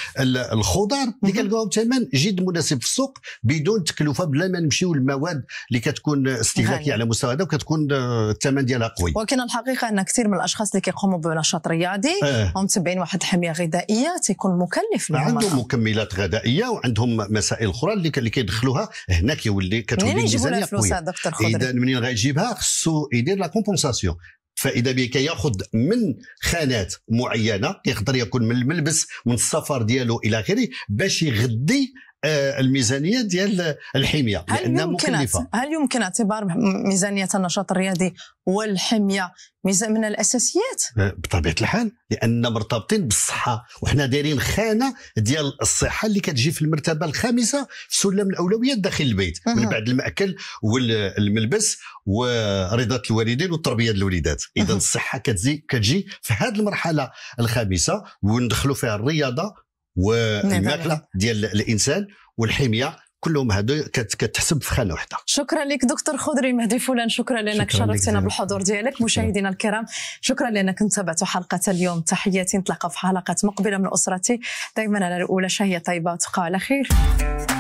Speaker 4: الخضر اللي كنلقاو لهم ثمن جد مناسب في السوق بدون تكلفه بلا ما نمشيو للمواد اللي كتكون استهلاكيه على مستوى هذا وكتكون الثمن ديالها قوي
Speaker 1: ولكن الحقيقه ان كثير من الاشخاص اللي كيقوموا بنشاط رياضي آه. هم متبعين واحد الحميه غذائيه تيكون مكلف لهم عندهم
Speaker 4: مكملات غذائيه وعندهم مسائل اخرى اللي كيدخلوها هنا كيولي كتولي ميزانيه قويه اذا منين غيجيبها خصو يدير لا كومبونساسيون فاذا به كياخذ من خانات معينه يقدر يكون من الملبس من السفر ديالو الى اخره باش يغذي آه، الميزانيه ديال الحميه هل يمكن
Speaker 1: هل يمكن اعتبار ميزانيه النشاط الرياضي والحميه من الاساسيات
Speaker 4: آه، بطبيعه الحال لان مرتبطين بالصحه وحنا دايرين خانه ديال الصحه اللي كتجي في المرتبه الخامسه في سلم الاولويات داخل البيت من بعد الماكل والملبس ورضاه الوالدين والتربيه الوليدات اذا الصحه كتجي كتجي في هذه المرحله الخامسه وندخلوا فيها الرياضه والماكله نعم. ديال الانسان والحميه كلهم هادو كتحسب في خانه واحده
Speaker 1: شكرا لك دكتور خضري مهدي فلان شكرا لانك شرفتنا بالحضور ديالك مشاهدينا الكرام شكرا لانك تابعتوا حلقه اليوم تحياتي نتلاقاو في حلقه مقبله من اسرتي دائما على الاولى شهيه طيبه تبقى على خير